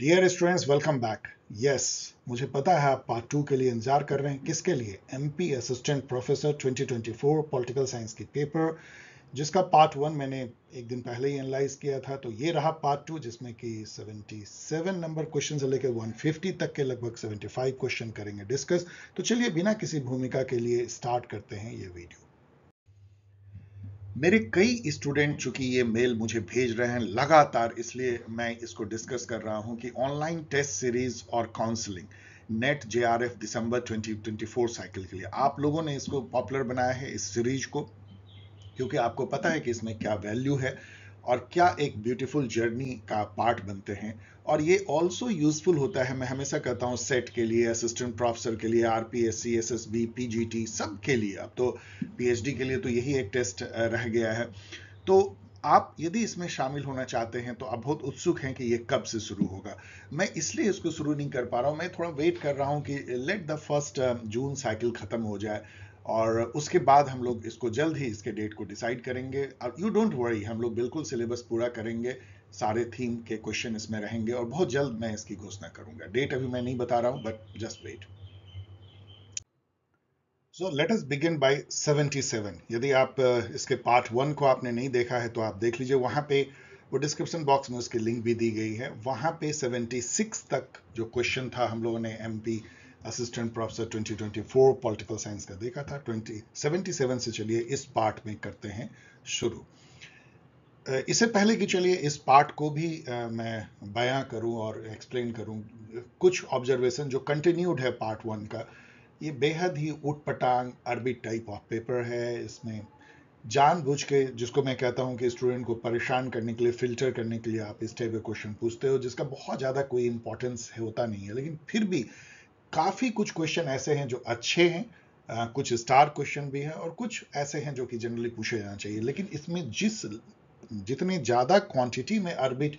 Dear students welcome back yes मुझे पता है आप पार्ट टू के लिए इंतजार कर रहे हैं किसके लिए MP assistant professor 2024 political science की पेपर जिसका पार्ट वन मैंने एक दिन पहले ही एनालाइज किया था तो ये रहा पार्ट टू जिसमें कि 77 नंबर क्वेश्चन से लेकर 150 तक के लगभग 75 क्वेश्चन करेंगे डिस्कस तो चलिए बिना किसी भूमिका के लिए स्टार्ट करते हैं ये वीडियो मेरे कई स्टूडेंट चूंकि ये मेल मुझे भेज रहे हैं लगातार इसलिए मैं इसको डिस्कस कर रहा हूं कि ऑनलाइन टेस्ट सीरीज और counselling NET J R F December four cycle के लिए आप लोगों ने इसको पॉपुलर बनाया है इस सीरीज को क्योंकि आपको पता है कि इसमें क्या वैल्यू है और क्या एक ब्यूटीफुल जर्नी का पार्ट बनते हैं और ये ऑल्सो यूजफुल होता है मैं हमेशा कहता हूँ सेट के लिए असिस्टेंट प्रोफेसर के लिए R P S C S S B P G T सब के लिए अब तो पी एच डी के लिए तो यही एक टेस्ट रह गया है तो आप यदि इसमें शामिल होना चाहते हैं तो आप बहुत उत्सुक हैं कि ये कब से शुरू होगा मैं इसलिए इसको शुरू नहीं कर पा रहा हूँ मैं थोड़ा वेट कर रहा हूँ कि let the first June cycle ख़त्म हो जाए और उसके बाद हम लोग इसको जल्द ही इसके डेट को डिसाइड करेंगे और यू डोंट वरी हम लोग बिल्कुल सिलेबस पूरा करेंगे सारे थीम के क्वेश्चन इसमें रहेंगे और बहुत जल्द मैं इसकी घोषणा करूंगा डेट अभी मैं नहीं बता रहा हूं but just wait so let us begin by 77 यदि आप uh, इसके पार्ट वन को आपने नहीं देखा है तो आप देख लीजिए वहां पे वो डिस्क्रिप्शन बॉक्स में उसकी लिंक भी दी गई है वहां पे 76 तक जो क्वेश्चन था हम लोगों ने MP assistant professor 2024 political science का देखा था 2077 से चलिए इस पार्ट में करते हैं शुरू इससे पहले कि चलिए इस पार्ट को भी मैं बयां करूं और एक्सप्लेन करूं कुछ ऑब्जर्वेशन जो कंटिन्यूड है पार्ट वन का ये बेहद ही उटपटांग अरबी टाइप ऑफ पेपर है इसमें जानबूझ के जिसको मैं कहता हूं कि स्टूडेंट को परेशान करने के लिए फिल्टर करने के लिए आप इस टाइप के क्वेश्चन पूछते हो जिसका बहुत ज़्यादा कोई इंपॉर्टेंस होता नहीं है लेकिन फिर भी काफ़ी कुछ क्वेश्चन ऐसे हैं जो अच्छे हैं आ, कुछ स्टार क्वेश्चन भी हैं और कुछ ऐसे हैं जो कि जनरली पूछे जाना चाहिए लेकिन इसमें जिस जितने ज़्यादा क्वांटिटी में अर्बिट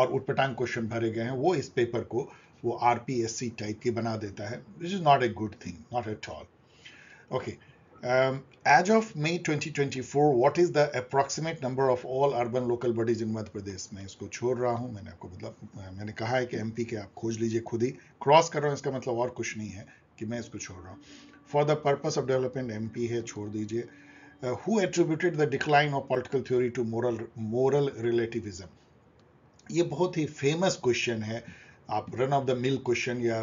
और उटपटांग क्वेश्चन भरे गए हैं वो इस पेपर को वो आर टाइप की बना देता है which is not a good thing not at all okay Um, as of May 2024, what is the approximate number of all urban local bodies in Madhya Pradesh मैं इसको छोड़ रहा हूँ मैंने आपको मतलब मैंने कहा है कि एमपी के आप खोज लीजिए खुद ही क्रॉस कर रहा हूँ इसका मतलब और कुछ नहीं है कि मैं इसको छोड़ रहा हूँ for the purpose of development MP है छोड़ दीजिए who attributed the decline of political theory to moral moral relativism ये बहुत ही फेमस क्वेश्चन है आप run of the mill question या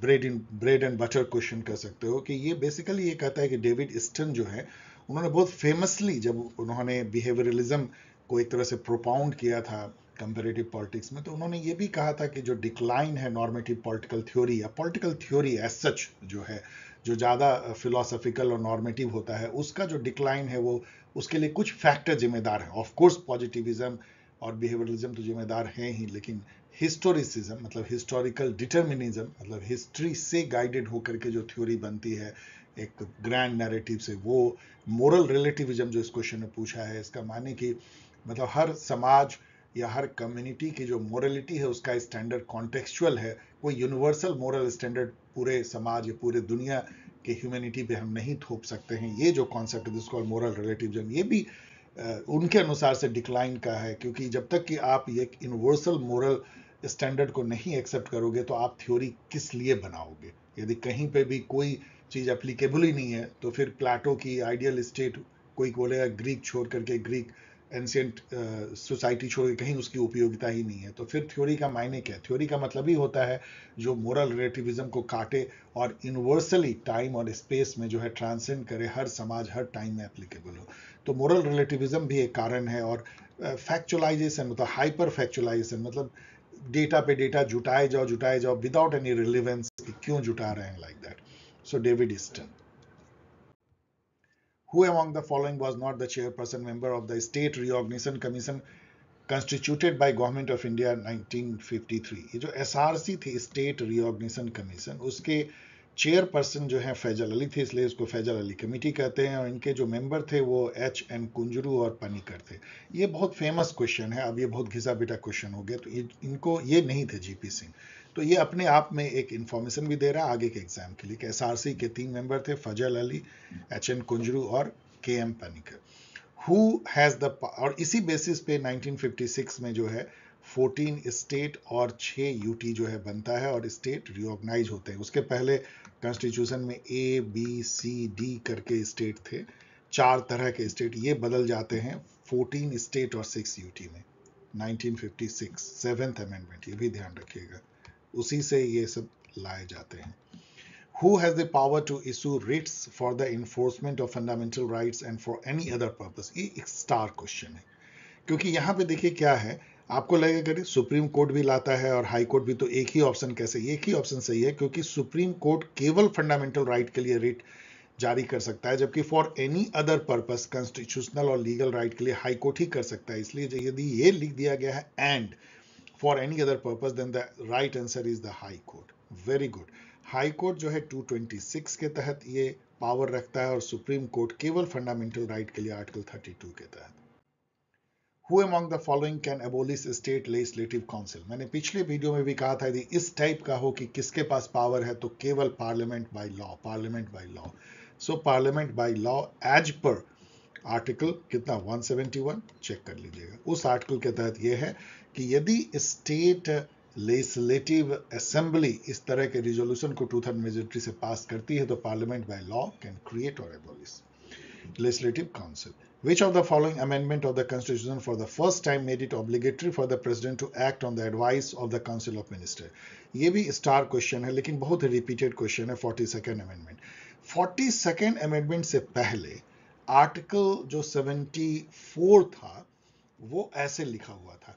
bread in bread and butter question कर सकते हो कि ये बेसिकली ये कहता है कि डेविड स्टन जो है उन्होंने बहुत फेमसली जब उन्होंने बिहेवियरलिज्म को एक तरह से प्रोपाउंड किया था कंपेरेटिव पॉलिटिक्स में तो उन्होंने ये भी कहा था कि जो डिक्लाइन है नॉर्मेटिव पॉलिटिकल थ्योरी या पॉलिटिकल थ्योरी एज सच जो है जो ज़्यादा फिलोसफिकल और नॉर्मेटिव होता है उसका जो डिक्लाइन है वो उसके लिए कुछ फैक्टर जिम्मेदार हैं ऑफकोर्स पॉजिटिविज्म और बिहेवियरलिज्म तो जिम्मेदार हैं ही लेकिन हिस्टोरिसिज्म मतलब हिस्टोरिकल डिटर्मिनिज्म मतलब हिस्ट्री से गाइडेड होकर के जो थ्योरी बनती है एक ग्रैंड नैरेटिव से वो मोरल रिलेटिविज्म जो इस क्वेश्चन में पूछा है इसका माने कि मतलब हर समाज या हर कम्युनिटी की जो मोरलिटी है उसका स्टैंडर्ड कॉन्टेक्चुअल है वो यूनिवर्सल मोरल स्टैंडर्ड पूरे समाज या पूरे दुनिया के ह्यूमैनिटी पे हम नहीं थोप सकते हैं ये जो कॉन्सेप्ट है जिसको मोरल रिलेटिविज्म ये भी उनके अनुसार से डिक्लाइन का है क्योंकि जब तक कि आप ये यूनिवर्सल मोरल स्टैंडर्ड को नहीं एक्सेप्ट करोगे तो आप थ्योरी किस लिए बनाओगे यदि कहीं पे भी कोई चीज़ एप्लीकेबल ही नहीं है तो फिर प्लाटो की आइडियल स्टेट कोई बोलेगा ग्रीक छोड़ करके ग्रीक एंशियंट सोसाइटी छोड़ के कहीं उसकी उपयोगिता ही नहीं है तो फिर थ्योरी का मायने क्या है थ्योरी का मतलब ही होता है जो मोरल रिलेटिविज्म को काटे और यूनिवर्सली टाइम और स्पेस में जो है ट्रांसेंड करे हर समाज हर टाइम में एप्लीकेबल हो तो मोरल रिलेटिविज्म भी एक कारण है और फैक्चुअलाइजेशन मतलब हाइपर फैक्चुअलाइजेशन मतलब डेटा पे डेटा जुटाए जाओ जुटाए जाओ विदाउट एनी रिलीवेंस क्यों जुटा रहे हैं like that so David Easton who among the following was not the chairperson member of the State Reorganisation Commission constituted by Government of India nineteen fifty three ये जो एस आर सी थी State Reorganisation Commission उसके chairperson जो है फैजल अली थे इसलिए इसको Faizal Ali committee कहते हैं और इनके जो मेंबर थे वो एच एन कुंजरू और पनीकर थे ये बहुत फेमस क्वेश्चन है अब ये बहुत घिसा पिटा क्वेश्चन हो गया तो इनको ये नहीं थे जीपी सिंह तो ये अपने आप में एक इन्फॉर्मेशन भी दे रहा है आगे के एग्जाम के लिए कि एस के तीन मेंबर थे फजल अली एच एन कुंजरू और K M Panikkar who has the और इसी बेसिस पे 1956 में जो है 14 स्टेट और 6 यूटी जो है बनता है और स्टेट रिओर्गनाइज होते हैं उसके पहले कॉन्स्टिट्यूशन में ए बी सी डी करके स्टेट थे चार तरह के स्टेट ये बदल जाते हैं 14 स्टेट और सिक्स यूटी में 1956 सेवेंथ अमेंडमेंट ये भी ध्यान रखिएगा उसी से ये सब लाए जाते हैं who has the power to issue writs for the enforcement of fundamental rights and for any other purpose ये एक स्टार क्वेश्चन है क्योंकि यहाँ पे देखिए क्या है आपको लगेगा कि सुप्रीम कोर्ट भी लाता है और हाई कोर्ट भी तो एक ही ऑप्शन कैसे एक ही ऑप्शन सही है क्योंकि सुप्रीम कोर्ट केवल फंडामेंटल राइट के लिए रिट जारी कर सकता है जबकि for any other purpose constitutional और लीगल राइट के लिए हाई कोर्ट ही कर सकता है इसलिए यदि ये लिख दिया गया है and for any other purpose then the right answer is the High Court very good High Court जो है 226 के तहत ये पावर रखता है और सुप्रीम कोर्ट केवल फंडामेंटल राइट के लिए आर्टिकल 32 के तहत who among the following can abolish state legislative council मैंने पिछले वीडियो में भी कहा था यदि इस टाइप का हो कि किसके पास पावर है तो केवल Parliament by law Parliament by law so Parliament by law as per article कितना 171 चेक कर लीजिएगा उस आर्टिकल के तहत यह है कि यदि स्टेट लेजिस्लेटिव असेंबली इस तरह के रिजोल्यूशन को टू थर्ड मेजोरिटी से पास करती है तो Parliament by law can create और abolish legislative council Which of the following amendment of the Constitution for the first time made it obligatory for the President to act on the advice of the Council of Ministers? ये भी star question है लेकिन बहुत repeated question है 42nd amendment. 42nd amendment से पहले Article जो 74 था वो ऐसे लिखा हुआ था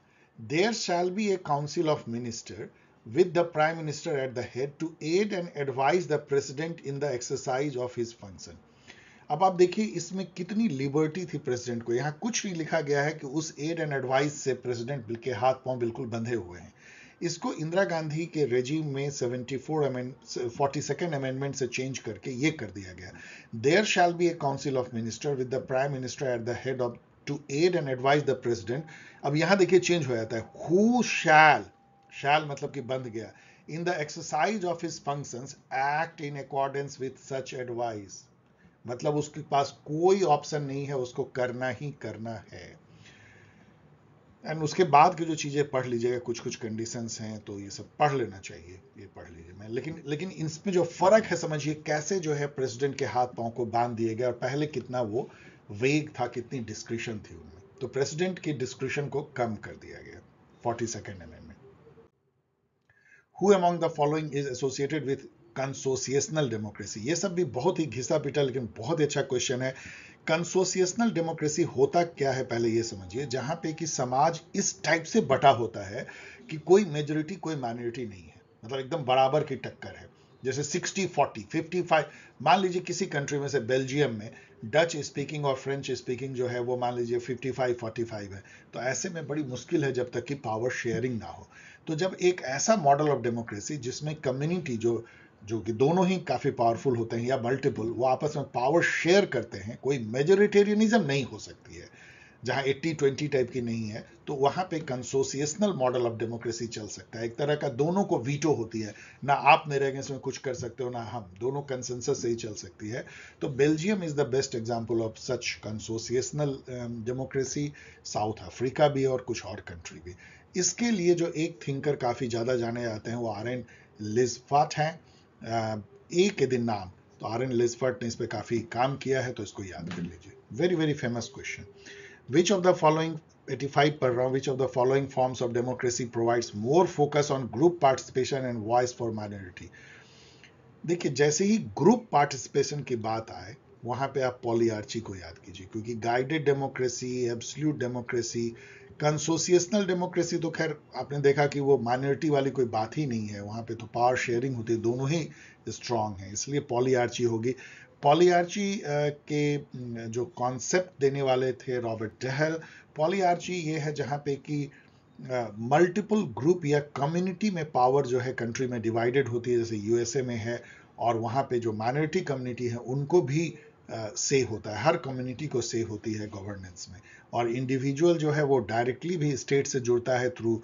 There shall be a Council of minister with the prime minister at the head to aid and advise the president in the exercise of his function अब आप देखिए इसमें कितनी लिबर्टी थी प्रेसिडेंट को यहां कुछ नहीं लिखा गया है कि उस एड एंड एडवाइस से प्रेसिडेंट के हाथ पांव बिल्कुल बंधे हुए हैं इसको इंदिरा गांधी के रेजीम में 74 अमेंड फोर्टी सेकेंड अमेंडमेंट से चेंज करके ये कर दिया गया there shall be a council of minister with the prime minister at the head of to aid and advise the president अब यहां देखिए चेंज हो जाता है हु शैल शैल मतलब कि बंध गया in the exercise of his functions act in accordance with such advice मतलब उसके पास कोई ऑप्शन नहीं है उसको करना ही करना है एंड उसके बाद की जो चीज़ें पढ़ लीजिएगा कुछ कुछ कंडीशंस हैं तो ये सब पढ़ लेना चाहिए ये पढ़ लीजिए मैं लेकिन लेकिन इसमें जो फ़र्क है समझिए कैसे जो है प्रेसिडेंट के हाथ पांव को बांध दिए गए और पहले कितना वो वेग था कितनी डिस्क्रिप्शन थी उनमें तो प्रेसिडेंट की डिस्क्रिप्शन को कम कर दिया गया forty second M who among the following is associated with consociational democracy ये सब भी बहुत ही घिसा पिटा लेकिन बहुत ही अच्छा क्वेश्चन है कंसोसिएशनल डेमोक्रेसी होता क्या है पहले ये समझिए जहां पे कि समाज इस टाइप से बटा होता है कि कोई मेजोरिटी कोई माइनॉरिटी नहीं है मतलब एकदम बराबर की टक्कर है जैसे 60 40 55 मान लीजिए किसी कंट्री में से बेल्जियम में डच स्पीकिंग और फ्रेंच स्पीकिंग जो है वो मान लीजिए 55 45 है तो ऐसे में बड़ी मुश्किल है जब तक कि पावर शेयरिंग ना हो तो जब एक ऐसा मॉडल ऑफ डेमोक्रेसी जिसमें कम्युनिटी जो जो कि दोनों ही काफ़ी पावरफुल होते हैं या मल्टीपल वो आपस में पावर शेयर करते हैं कोई मेजोरिटेरियनिज्म नहीं हो सकती है जहां एट्टी ट्वेंटी टाइप की नहीं है तो वहां पे कंसोसिएशनल मॉडल ऑफ डेमोक्रेसी चल सकता है एक तरह का दोनों को वीटो होती है ना आप मेरे अगेंस्ट में कुछ कर सकते हो ना हम दोनों कंसेंसस से ही चल सकती है तो Belgium is the best example of such consociational democracy South Africa भी और कुछ और कंट्री भी इसके लिए जो एक थिंकर काफ़ी ज़्यादा जाने जाते हैं वो आर एन लिजफाट हैं ए के दिन नाम तो आर एन लिस्फर्ट ने इस पर काफी काम किया है तो इसको याद कर लीजिए very very famous question which of the following eighty five पढ़ रहा हूँ which of the following forms of democracy provides more focus on group participation and voice for minority देखिए जैसे ही ग्रुप पार्टिसिपेशन की बात आए वहां पे आप पॉलीआर्ची को याद कीजिए क्योंकि guided democracy absolute democracy consociational democracy तो खैर आपने देखा कि वो माइनॉरिटी वाली कोई बात ही नहीं है वहाँ पे तो पावर शेयरिंग होती है दोनों ही स्ट्रांग हैं इसलिए पॉलीआर्ची होगी पॉलीआर्ची के जो कॉन्सेप्ट देने वाले थे रॉबर्ट डहल पॉलीआर्ची ये है जहाँ पे कि मल्टीपल ग्रुप या कम्युनिटी में पावर जो है कंट्री में डिवाइडेड होती है जैसे यूएसए में है और वहाँ पे जो माइनॉरिटी कम्युनिटी है उनको भी uh, से uh, होता है हर कम्युनिटी को से होती है गवर्नेंस में और इंडिविजुअल जो है वो डायरेक्टली भी स्टेट से जुड़ता है थ्रू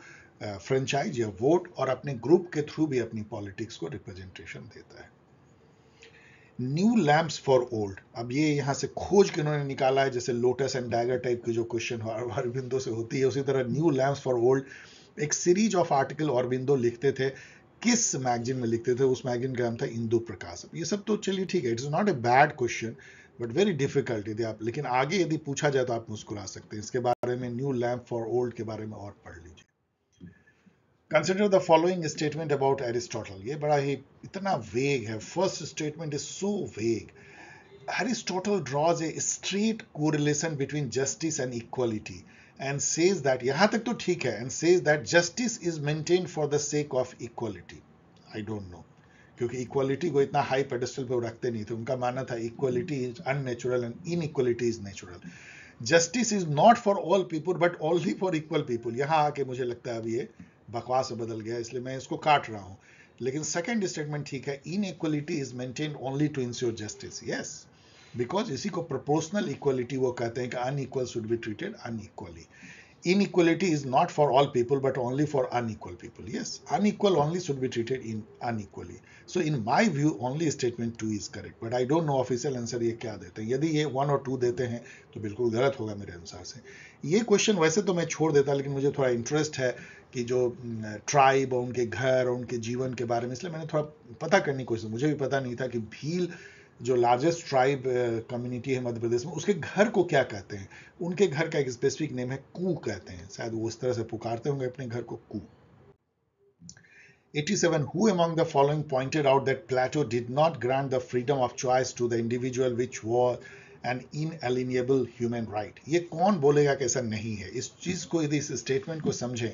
फ्रेंचाइज uh, या वोट और अपने ग्रुप के थ्रू भी अपनी पॉलिटिक्स को रिप्रेजेंटेशन देता है न्यू लैम्प्स फॉर ओल्ड अब ये यहाँ से खोज के उन्होंने निकाला है जैसे लोटस एंड डायगर टाइप की जो क्वेश्चन अरबिंदो से होती है उसी तरह न्यू लैम्प्स फॉर ओल्ड एक सीरीज ऑफ आर्टिकल अरबिंदो लिखते थे किस मैगजीन में लिखते थे उस मैगजीन का नाम था इंदु प्रकाश ये सब तो चलिए ठीक है it's not a bad question but very difficult यदि आप लेकिन आगे यदि पूछा जाए तो आप मुस्कुरा सकते हैं इसके बारे में न्यू लैम्प फॉर ओल्ड के बारे में और पढ़ लीजिए consider the following statement about Aristotle ये बड़ा ही इतना वेग है first statement is so vague Aristotle draws a strict correlation between justice and equality and says that यहाँ तक तो ठीक है and says that justice is maintained for the sake of equality. I don't know. क्योंकि equality को इतना high pedestal पे रखते नहीं थे उनका मानना था equality is unnatural and inequality is natural justice is not for all people but only for equal people यहाँ आके मुझे लगता है अब ये बकवास बदल गया इसलिए मैं इसको काट रहा हूँ लेकिन सेकेंड स्टेटमेंट ठीक है inequality is maintain only to ensure justice yes because इसी को प्रोपोर्शनल इक्वलिटी वो कहते हैं कि un unequal should be treated un unequally inequality is not for all people but only for un unequal people yes unequal only should be treated in unequally so in my view only statement two is correct but I don't know official answer ये क्या देते हैं यदि ये one और to देते हैं तो बिल्कुल गलत होगा मेरे अनुसार से ये क्वेश्चन वैसे तो मैं छोड़ देता लेकिन मुझे थोड़ा इंटरेस्ट है कि जो ट्राइब और उनके घर और उनके जीवन के बारे में इसलिए मैंने थोड़ा पता करने की कोशिश मुझे भी पता नहीं था कि भील जो लार्जेस्ट ट्राइब कम्युनिटी है मध्य प्रदेश में उसके घर को क्या कहते हैं उनके घर का एक स्पेसिफिक नेम है कू कहते हैं शायद वो इस तरह से पुकारते होंगे अपने घर को कू 87 who among the following pointed out that plato did not grant the freedom of choice to the individual which was an inalienable human right ye ये bolega बोलेगा aisa nahi hai is cheez ko yadi is statement ko samjhe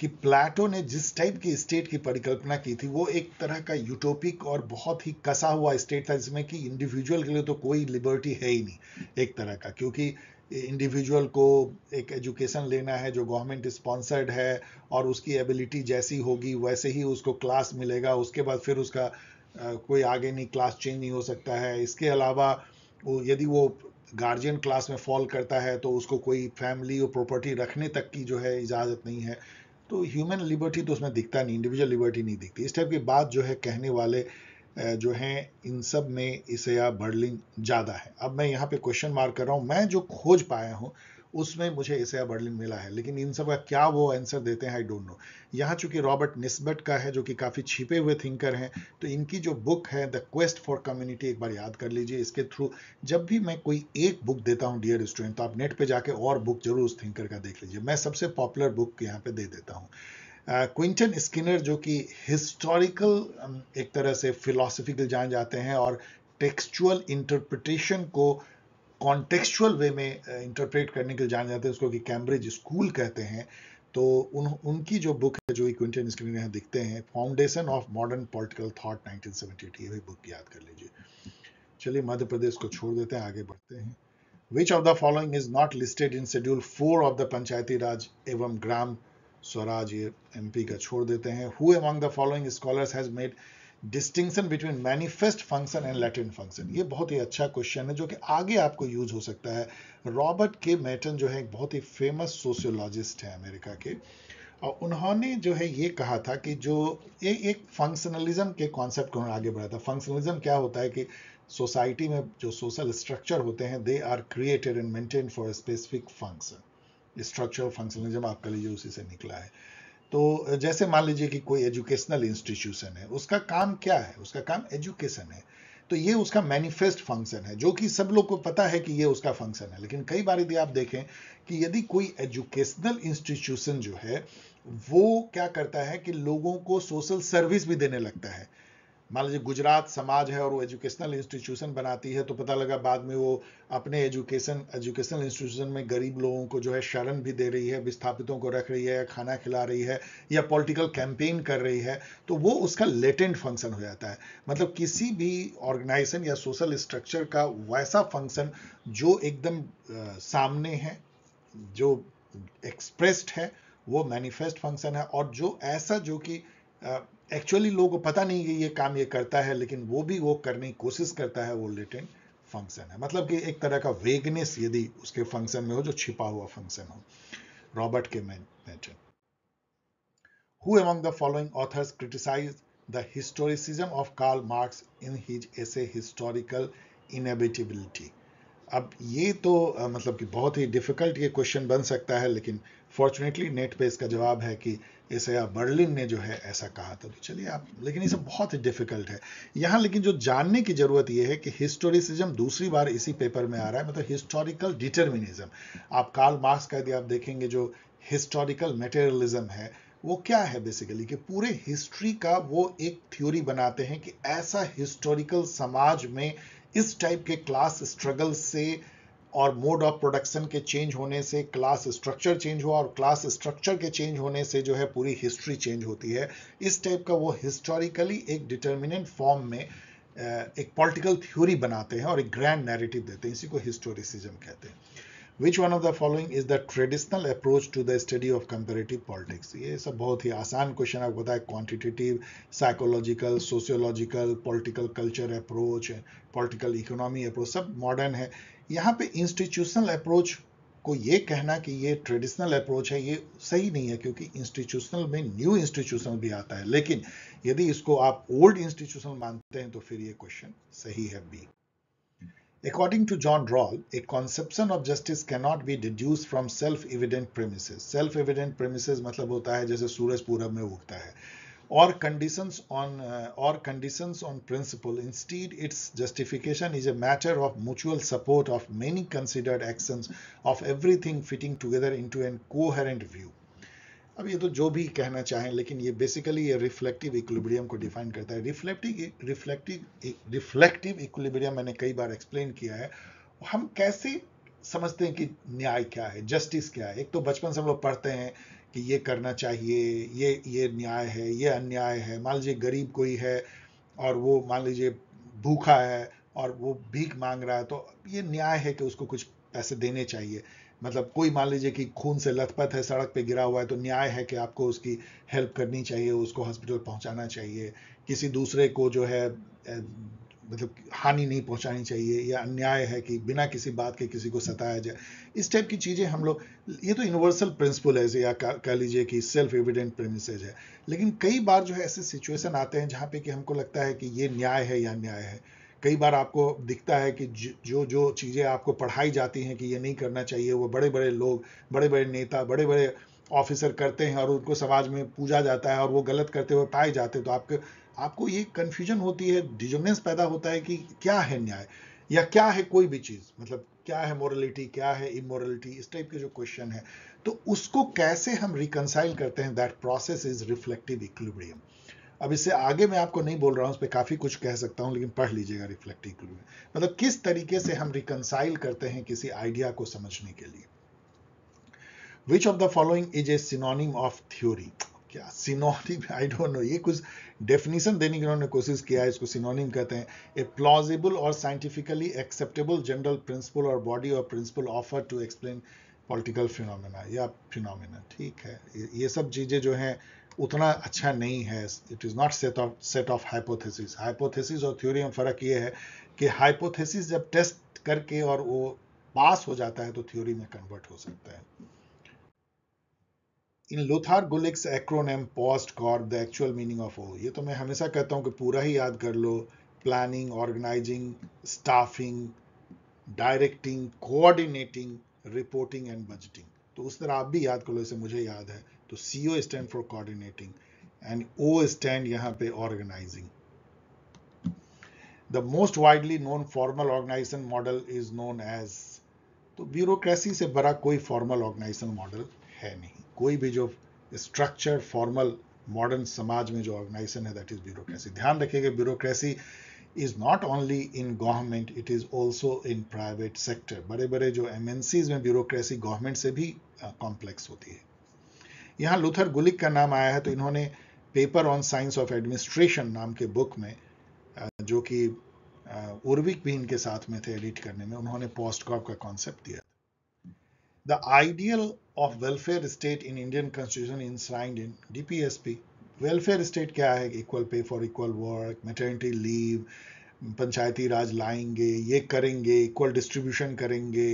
कि प्लेटो ने जिस type की state की परिकल्पना की थी वो एक तरह का यूटोपिक और बहुत ही कसा हुआ स्टेट था जिसमें कि इंडिविजुअल के लिए तो कोई लिबर्टी है ही नहीं एक तरह का क्योंकि इंडिविजुअल को एक एजुकेशन लेना है जो गवर्नमेंट स्पॉन्सर्ड है और उसकी एबिलिटी जैसी होगी वैसे ही उसको क्लास मिलेगा उसके बाद फिर उसका कोई आगे नहीं क्लास चेंज नहीं हो सकता है इसके अलावा वो यदि वो गार्जियन क्लास में फॉल करता है तो उसको कोई फैमिली और प्रॉपर्टी रखने तक की जो है इजाज़त नहीं है तो ह्यूमन लिबर्टी तो उसमें दिखता नहीं इंडिविजुअल लिबर्टी नहीं दिखती इस टाइप की बात जो है कहने वाले जो हैं इन सब में इसे या ज़्यादा है अब मैं यहाँ पे क्वेश्चन मार्क कर रहा हूँ मैं जो खोज पाया हूँ उसमें मुझे एसिया बर्लिन मिला है लेकिन इन सब का क्या वो आंसर देते हैं आई डोंट नो यहाँ चूंकि रॉबर्ट निस्बट का है जो कि काफ़ी छिपे हुए थिंकर हैं तो इनकी जो बुक है द क्वेस्ट फॉर कम्युनिटी एक बार याद कर लीजिए इसके थ्रू जब भी मैं कोई एक बुक देता हूँ डियर स्टूडेंट तो आप नेट पर जाके और बुक जरूर उस थिंकर का देख लीजिए मैं सबसे पॉपुलर बुक यहाँ पे दे देता हूँ क्विंटन uh, स्किनर जो कि हिस्टोरिकल um, एक तरह से फिलोसफिकल जान जाते हैं और टेक्सचुअल इंटरप्रिटेशन को कॉन्टेक्चुअल वे में इंटरप्रेट uh, करने के लिए जाने जाते हैं उसको कि कैम्ब्रिज स्कूल कहते हैं तो उन उनकी जो बुक है जो इक्विंटन स्क्रीन में दिखते हैं foundation of modern political thought 1978 ये भी बुक याद कर लीजिए चलिए मध्य प्रदेश को छोड़ देते हैं आगे बढ़ते हैं which of the following is not listed in schedule four of the Panchayati Raj एवं ग्राम स्वराज ये एमपी का छोड़ देते हैं who among the following scholars has made distinction between manifest function and latent function ये बहुत ही अच्छा क्वेश्चन है जो कि आगे आपको यूज हो सकता है रॉबर्ट के मैटन जो है एक बहुत ही फेमस सोशियोलॉजिस्ट है अमेरिका के और उन्होंने जो है ये कहा था कि जो ये एक फंक्शनलिज्म के कॉन्सेप्ट को उन्होंने आगे बढ़ाया था फंक्शनलिज्म क्या होता है कि सोसाइटी में जो सोशल स्ट्रक्चर होते हैं they are created and maintain for specific function structure functionalism आपका लिए उसी से निकला है तो जैसे मान लीजिए कि कोई एजुकेशनल इंस्टीट्यूशन है उसका काम क्या है उसका काम एजुकेशन है तो ये उसका मैनिफेस्ट फंक्शन है जो कि सब लोग को पता है कि ये उसका फंक्शन है लेकिन कई बार यदि आप देखें कि यदि कोई एजुकेशनल इंस्टीट्यूशन जो है वो क्या करता है कि लोगों को सोशल सर्विस भी देने लगता है मान लीजिए गुजरात समाज है और वो एजुकेशनल इंस्टीट्यूशन बनाती है तो पता लगा बाद में वो अपने एजुकेशन एजुकेशनल इंस्टीट्यूशन में गरीब लोगों को जो है शरण भी दे रही है विस्थापितों को रख रही है या खाना खिला रही है या पॉलिटिकल कैंपेन कर रही है तो वो उसका लेटेंट फंक्शन हो जाता है मतलब किसी भी ऑर्गेनाइजेशन या सोशल स्ट्रक्चर का वैसा फंक्शन जो एकदम सामने है जो एक्सप्रेस्ड है वो मैनिफेस्ट फंक्शन है और जो ऐसा जो कि एक्चुअली लोगों को पता नहीं कि ये काम ये करता है लेकिन वो भी वो करने की कोशिश करता है वो लेटेंट फंक्शन है मतलब कि एक तरह का वेगनेस यदि उसके फंक्शन में हो जो छिपा हुआ फंक्शन हो रॉबर्ट के मैं who among the following authors criticise the historicism of Karl Marx in his a historical inevitability अब ये तो मतलब कि बहुत ही डिफ़िकल्ट ये क्वेश्चन बन सकता है लेकिन फॉर्चुनेटली नेट पे इसका जवाब है कि इसे बर्लिन ने जो है ऐसा कहा था तो चलिए आप लेकिन ये सब बहुत ही डिफ़िकल्ट है यहाँ लेकिन जो जानने की ज़रूरत ये है कि हिस्टोरिसिज्म दूसरी बार इसी पेपर में आ रहा है मतलब हिस्टोरिकल डिटर्मिनिज्म आप कार्ल मार्क्स का यदि आप देखेंगे जो हिस्टोरिकल मेटेरियलिज्म है वो क्या है बेसिकली कि पूरे हिस्ट्री का वो एक थ्योरी बनाते हैं कि ऐसा हिस्टोरिकल समाज में इस टाइप के क्लास स्ट्रगल से और मोड ऑफ प्रोडक्शन के चेंज होने से क्लास स्ट्रक्चर चेंज हुआ और क्लास स्ट्रक्चर के चेंज होने से जो है पूरी हिस्ट्री चेंज होती है इस टाइप का वो हिस्टोरिकली एक डिटर्मिनेंट फॉर्म में एक पॉलिटिकल थ्योरी बनाते हैं और एक ग्रैंड नैरेटिव देते हैं इसी को हिस्टोरिसिज्म कहते हैं which one of the following is the traditional approach to the study of comparative politics ये सब बहुत ही आसान क्वेश्चन आपको पता quantitative psychological sociological political culture approach political economy approach सब मॉडर्न है यहाँ पे इंस्टीट्यूशनल अप्रोच को ये कहना कि ये ट्रेडिशनल अप्रोच है ये सही नहीं है क्योंकि इंस्टीट्यूशनल में न्यू इंस्टीट्यूशनल भी आता है लेकिन यदि इसको आप ओल्ड इंस्टीट्यूशनल मानते हैं तो फिर ये क्वेश्चन सही है B According to John Rawl, a conception of justice cannot be deduced from self evident premises. Self evident premises मतलब होता है जैसे सूरज पूरब में उगता है or conditions on uh, or conditions on principle instead its justification is a matter of mutual support of many considered actions of everything fitting together into a coherent view अब ये तो जो भी कहना चाहें लेकिन ये बेसिकली ये रिफ्लेक्टिव इक्विलिब्रियम को डिफाइन करता है रिफ्लेक्टिव रिफ्लेक्टिव रिफ्लेक्टिव इक्विलिब्रियम मैंने कई बार एक्सप्लेन किया है हम कैसे समझते हैं कि न्याय क्या है जस्टिस क्या है एक तो बचपन से हम लोग पढ़ते हैं कि ये करना चाहिए ये ये न्याय है ये अन्याय है मान लीजिए गरीब कोई है और वो मान लीजिए भूखा है और वो भीख मांग रहा है तो ये न्याय है कि उसको कुछ पैसे देने चाहिए मतलब कोई मान लीजिए कि खून से लथपथ है सड़क पे गिरा हुआ है तो न्याय है कि आपको उसकी हेल्प करनी चाहिए उसको हॉस्पिटल पहुंचाना चाहिए किसी दूसरे को जो है मतलब हानि नहीं पहुंचानी चाहिए या अन्याय है कि बिना किसी बात के किसी को सताया जाए इस टाइप की चीज़ें हम लोग ये तो यूनिवर्सल प्रिंसिपल है या कह लीजिए कि सेल्फ एविडेंट प्रिंसेज है लेकिन कई बार जो है ऐसे सिचुएशन आते हैं जहाँ पे कि हमको लगता है कि ये न्याय है या अन्याय है कई बार आपको दिखता है कि जो जो चीज़ें आपको पढ़ाई जाती हैं कि ये नहीं करना चाहिए वो बड़े बड़े लोग बड़े बड़े नेता बड़े बड़े ऑफिसर करते हैं और उनको समाज में पूजा जाता है और वो गलत करते हुए पाए जाते हैं तो आपके आपको ये कन्फ्यूजन होती है डिजोनेंस पैदा होता है कि क्या है न्याय या क्या है कोई भी चीज़ मतलब क्या है मोरलिटी क्या है इमोरलिटी इस टाइप के जो क्वेश्चन है तो उसको कैसे हम रिकनसाइल करते हैं that process is reflective equilibrium अब इससे आगे मैं आपको नहीं बोल रहा हूँ उस पर काफ़ी कुछ कह सकता हूँ लेकिन पढ़ लीजिएगा रिफ्लेक्टिव में मतलब किस तरीके से हम रिकनसाइल करते हैं किसी आइडिया को समझने के लिए which of the following is a synonym of theory क्या सिनोनिम आई डोंट नो ये कुछ डेफिनेशन देने की उन्होंने कोशिश किया है इसको सिनोनिम कहते हैं ए प्लॉजिबल और साइंटिफिकली एक्सेप्टेबल जनरल प्रिंसिपल और बॉडी और principle offer to explain political phenomena या फिनोमेना ठीक है ये सब चीज़ें जो हैं उतना अच्छा नहीं है it is not set of set of hypothesis hypothesis और थ्योरी में फ़र्क ये है कि हाइपोथेसिस जब टेस्ट करके और वो पास हो जाता है तो थ्योरी में कन्वर्ट हो सकता है in Luther Gulick's acronym POSDCORB the actual meaning of O ये तो मैं हमेशा कहता हूँ कि पूरा ही याद कर लो planning organising staffing directing coordinating reporting and budgeting तो उस तरह आप भी याद कर लो इसे मुझे याद है तो C O stand for coordinating and O stand यहाँ पे organising the most widely known formal organisation model is known as तो ब्यूरोक्रेसी से बड़ा कोई फॉर्मल ऑर्गेनाइजेशन मॉडल है नहीं कोई भी जो स्ट्रक्चर फॉर्मल मॉडर्न समाज में जो ऑर्गेनाइजेशन है दैट इज ब्यूरोक्रेसी ध्यान रखिएगा bureaucracy is not only in government it is also in private sector बड़े बड़े जो एमएनसीज में ब्यूरोक्रेसी गवर्नमेंट से भी कॉम्प्लेक्स uh, होती है यहाँ लुथर गुलिक का नाम आया है तो इन्होंने paper on science of administration नाम के बुक में जो कि उर्विक भी इनके साथ में थे एडिट करने में उन्होंने पोस्ट कॉप का कॉन्सेप्ट दिया the ideal of welfare state in Indian constitution enshrined in DPSP welfare state क्या है equal pay for equal work maternity leave Panchayati Raj लाएंगे ये करेंगे इक्वल डिस्ट्रीब्यूशन करेंगे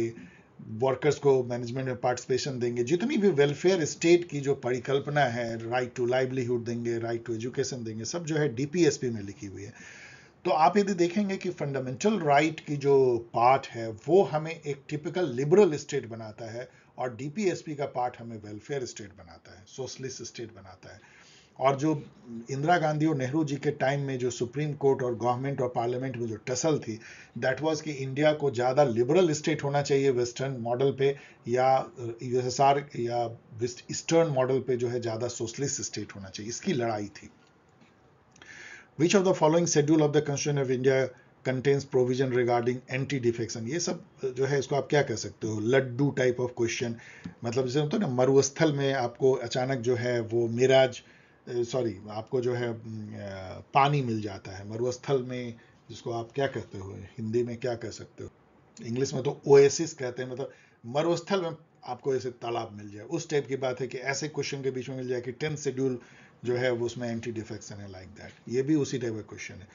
वर्कर्स को मैनेजमेंट में पार्टिसिपेशन देंगे जितनी भी वेलफेयर स्टेट की जो परिकल्पना है राइट टू लाइवलीहुड देंगे राइट टू एजुकेशन देंगे सब जो है डीपीएसपी में लिखी हुई है तो आप यदि देखेंगे कि फंडामेंटल राइट की जो पार्ट है वो हमें एक टिपिकल लिबरल स्टेट बनाता है और डीपीएसपी का पार्ट हमें वेलफेयर स्टेट बनाता है सोशलिस्ट स्टेट बनाता है और जो इंदिरा गांधी और नेहरू जी के टाइम में जो सुप्रीम कोर्ट और गवर्नमेंट और पार्लियामेंट में जो टसल थी दैट वाज कि इंडिया को ज़्यादा लिबरल स्टेट होना चाहिए वेस्टर्न मॉडल पे या यूएसएसआर uh, या ईस्टर्न मॉडल पे जो है ज़्यादा सोशलिस्ट स्टेट होना चाहिए इसकी लड़ाई थी which of the following schedule of the constitution of India contains provision regarding anti defection ये सब uh, जो है इसको आप क्या कह सकते हो लड्डू टाइप ऑफ क्वेश्चन मतलब जैसे तो ना मरुस्थल में आपको अचानक जो है वो मिराज सॉरी आपको जो है पानी मिल जाता है मरुस्थल में जिसको आप क्या कहते हो हिंदी में क्या कह सकते हो इंग्लिश में तो ओएसिस कहते हैं मतलब मरुस्थल में आपको ऐसे तालाब मिल जाए उस टाइप की बात है कि ऐसे क्वेश्चन के बीच में मिल जाए कि टेंथ शेड्यूल जो है वो उसमें एंटी डिफेक्शन है लाइक दैट ये भी उसी टाइप का क्वेश्चन है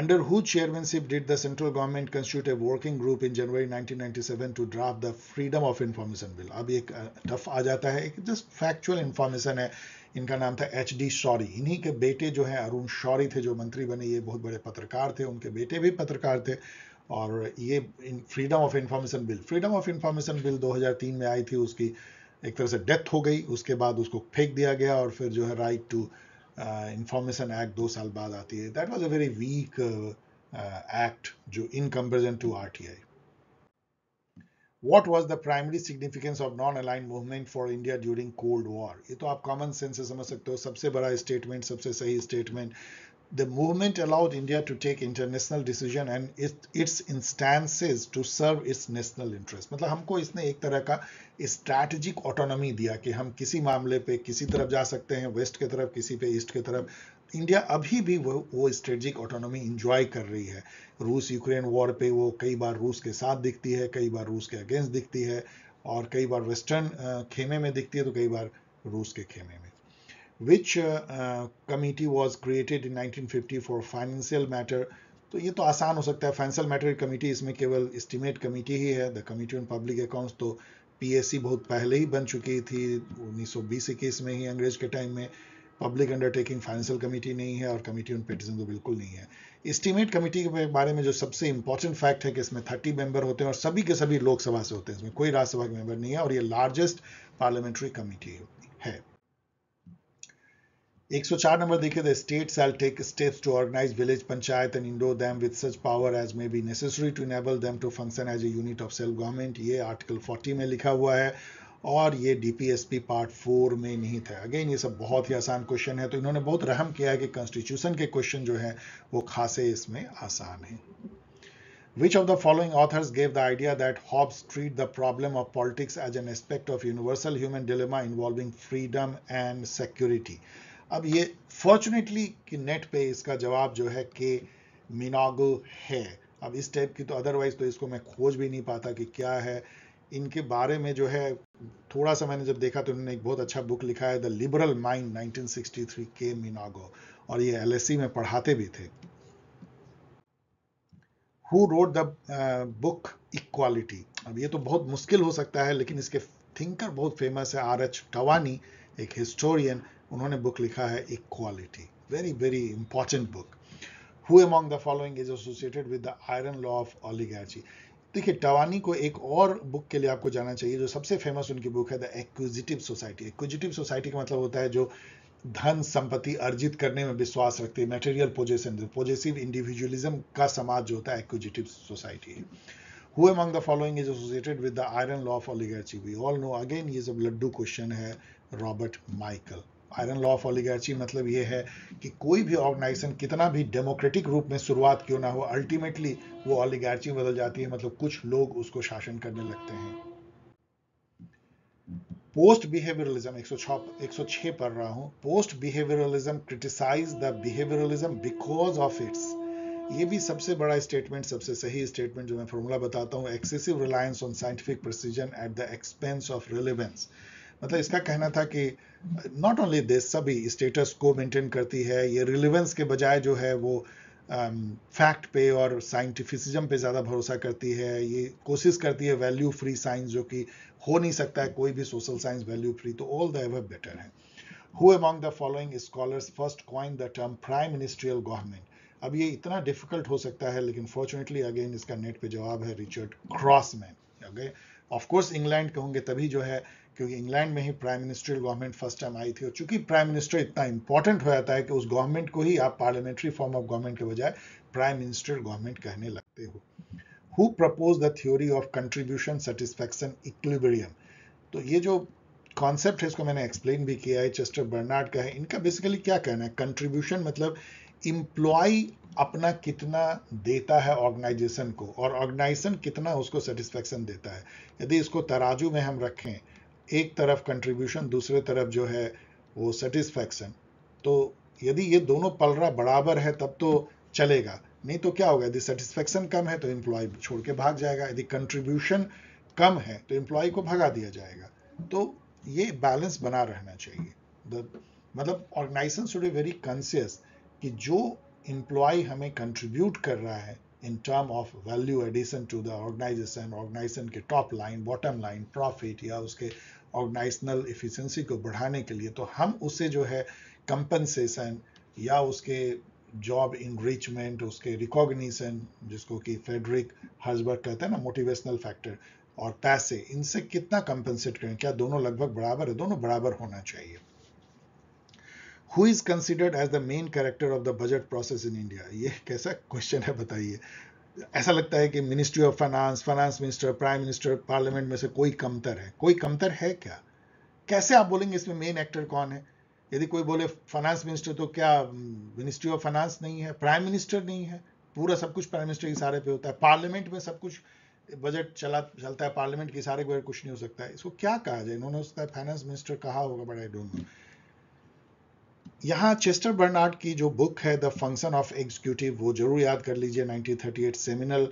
under who chairmanship did the central government constitute a working group in January 1997 to draft the freedom of information bill अब एक टफ आ जाता है एक जस्ट फैक्चुअल इंफॉर्मेशन है इनका नाम था एच डी शौरी इन्हीं के बेटे जो हैं अरुण शौरी थे जो मंत्री बने ये बहुत बड़े पत्रकार थे उनके बेटे भी पत्रकार थे और ये freedom of information bill freedom of information bill 2003 में आई थी उसकी एक तरह से डेथ हो गई उसके बाद उसको फेंक दिया गया और फिर जो है राइट टू इंफॉर्मेशन एक्ट दो साल बाद आती है that was a very weak act जो in comparison to R T I What was the primary significance of non-aligned movement for India during Cold War? ये तो आप कॉमन सेंस से समझ सकते हो सबसे बड़ा स्टेटमेंट सबसे सही statement The movement allowed India to take international decision and it, its instances to serve its national interest. मतलब हमको इसने एक तरह का स्ट्रैटेजिक ऑटोनॉमी दिया कि हम किसी मामले पे किसी तरफ जा सकते हैं वेस्ट के तरफ किसी पे ईस्ट के तरफ इंडिया अभी भी वो वो स्ट्रेटजिक ऑटोनॉमी इंजॉय कर रही है रूस यूक्रेन वॉर पे वो कई बार रूस के साथ दिखती है कई बार रूस के अगेंस्ट दिखती है और कई बार वेस्टर्न खेमे में दिखती है तो कई बार रूस के खेमे में which committee was created in 1950 for financial matter तो ये तो आसान हो सकता है फाइनेंशियल मैटर कमेटी इसमें केवल इस्टीमेट कमिटी ही है the committee on public accounts तो पीएससी बहुत पहले ही बन चुकी थी उन्नीस सौ इक्कीस में ही अंग्रेज के टाइम में पब्लिक अंडरटेकिंग फाइनेंशियल कमेटी नहीं है और कमेटी उन पेटिजन तो बिल्कुल नहीं है इस्टीमेट कमेटी के बारे में जो सबसे इंपॉर्टेंट फैक्ट है कि इसमें थर्टी मेंबर होते हैं और सभी के सभी लोकसभा से होते हैं इसमें कोई राज्यसभा के मेंबर नहीं है और ये लार्जेस्ट पार्लियामेंट्री कमेटी है 104 नंबर देखिए the state shall take steps to organise village panchayat and endow them with such power as may be necessary to enable them to function as a unit of self government ये article 40 में लिखा हुआ है और ये DPSP part four में नहीं था अगेन ये सब बहुत ही आसान क्वेश्चन है तो इन्होंने बहुत रहम किया है कि कॉन्स्टिट्यूशन के क्वेश्चन जो है वो खासे इसमें आसान है Which of the following authors gave the idea that Hobbes treat the problem of politics as an aspect of universal human dilemma involving freedom and security? अब ये फॉर्चुनेटली कि नेट पे इसका जवाब जो है के मिनागो है अब इस टाइप की तो अदरवाइज तो इसको मैं खोज भी नहीं पाता कि क्या है इनके बारे में जो है थोड़ा सा मैंने जब देखा तो इन्होंने एक बहुत अच्छा बुक लिखा है द लिबरल माइंड 1963 के मिनागो और ये एल में पढ़ाते भी थे who wrote the book equality अब ये तो बहुत मुश्किल हो सकता है लेकिन इसके थिंकर बहुत फेमस है आर एच टवानी एक हिस्टोरियन उन्होंने बुक लिखा है equality very very important book who among the following is associated with the iron law of oligarchy देखिए टवानी को एक और बुक के लिए आपको जाना चाहिए जो सबसे फेमस उनकी बुक है the acquisitive society acquisitive society का मतलब होता है जो धन संपत्ति अर्जित करने में विश्वास रखती है मेटेरियल पोजेशन पोजेसिव इंडिविजुअलिज्म का समाज जो होता है एक्विजिटिव सोसाइटी है who among the following is associated with the iron law of oligarchy we all know again ये सब लड्डू क्वेश्चन है Robert Michels iron law of oligarchy मतलब ये है कि कोई भी ऑर्गेनाइजेशन कितना भी डेमोक्रेटिक रूप में शुरुआत क्यों ना हो अल्टीमेटली वो ऑलिगार्ची बदल जाती है मतलब कुछ लोग उसको शासन करने लगते हैं पोस्ट बिहेवियरलिज्म 106 106 पढ़ रहा हूं post behaviouralism criticise the behaviouralism because of its ये भी सबसे बड़ा स्टेटमेंट सबसे सही स्टेटमेंट जो मैं फॉर्मूला बताता हूँ excessive reliance on scientific procedure at the expense of relevance मतलब इसका कहना था कि नॉट ओनली दिस सभी स्टेटस को मेंटेन करती है ये रिलेवेंस के बजाय जो है वो फैक्ट um, पे और साइंटिफिसिज्म पे ज़्यादा भरोसा करती है ये कोशिश करती है वैल्यू फ्री साइंस जो कि हो नहीं सकता है कोई भी सोशल साइंस वैल्यू फ्री तो ऑल द एवर बेटर है who among the following scholars first coined the term prime ministerial government अब ये इतना डिफिकल्ट हो सकता है लेकिन फॉर्चुनेटली अगेन इसका नेट पे जवाब है Richard Crossman okay of course England के होंगे तभी जो है क्योंकि इंग्लैंड में ही prime ministerial government first time आई थी और चूंकि प्राइम मिनिस्टर इतना इंपॉर्टेंट हो जाता है कि उस गवर्नमेंट को ही आप पार्लियामेंट्री फॉर्म ऑफ गवर्नमेंट के बजाय प्राइम मिनिस्ट्रियल गवर्नमेंट कहने लगते हो who propose the theory of contribution satisfaction equilibrium तो ये जो कॉन्सेप्ट है इसको मैंने एक्सप्लेन भी किया है चेस्टर बर्नार्ड का है इनका बेसिकली क्या कहना है कंट्रीब्यूशन मतलब इम्प्लॉय अपना कितना देता है ऑर्गेनाइजेशन को और ऑर्गेनाइजेशन कितना उसको सेटिस्फेक्शन देता है यदि इसको तराजू में हम रखें एक तरफ कंट्रीब्यूशन दूसरे तरफ जो है वो सेटिस्फैक्शन तो यदि ये दोनों पलरा बराबर है तब तो चलेगा नहीं तो क्या होगा यदि सेटिस्फैक्शन कम है तो एम्प्लॉय छोड़ के भाग जाएगा यदि कंट्रीब्यूशन कम है तो एम्प्लॉय को भगा दिया जाएगा तो ये बैलेंस बना रहना चाहिए द मतलब organisation should be very conscious कि जो एम्प्लॉय हमें कंट्रीब्यूट कर रहा है in term of value addition to the organisation organisation के top line bottom line profit या उसके ऑर्गेनाइजनल एफिशिएंसी को बढ़ाने के लिए तो हम उसे जो है कंपनसेशन या उसके जॉब इनरिचमेंट उसके रिकॉग्निशन जिसको कि फेडरिक हर्जबर्ग कहते हैं ना मोटिवेशनल फैक्टर और पैसे इनसे कितना कंपनसेट करें क्या दोनों लगभग बराबर है दोनों बराबर होना चाहिए who is considered as the main character of the budget process in India ये कैसा क्वेश्चन है बताइए ऐसा लगता है कि ministry of finance finance minister prime minister parliament में से कोई कमतर है कोई कमतर है क्या कैसे आप बोलेंगे इसमें मेन एक्टर कौन है यदि कोई बोले फाइनेंस मिनिस्टर तो क्या मिनिस्ट्री ऑफ फाइनेंस नहीं है प्राइम मिनिस्टर नहीं है पूरा सब कुछ प्राइम मिनिस्टर के सारे पे होता है पार्लियामेंट में सब कुछ बजट चला चलता है पार्लियामेंट के सारे कुछ नहीं हो सकता है इसको क्या कहा जाए इन्होंने फाइनेंस मिनिस्टर कहा होगा बट आई डोंट नो यहाँ चेस्टर बर्नार्ड की जो बुक है द फंक्शन ऑफ एग्जीक्यूटिव वो जरूर याद कर लीजिए 1938 सेमिनल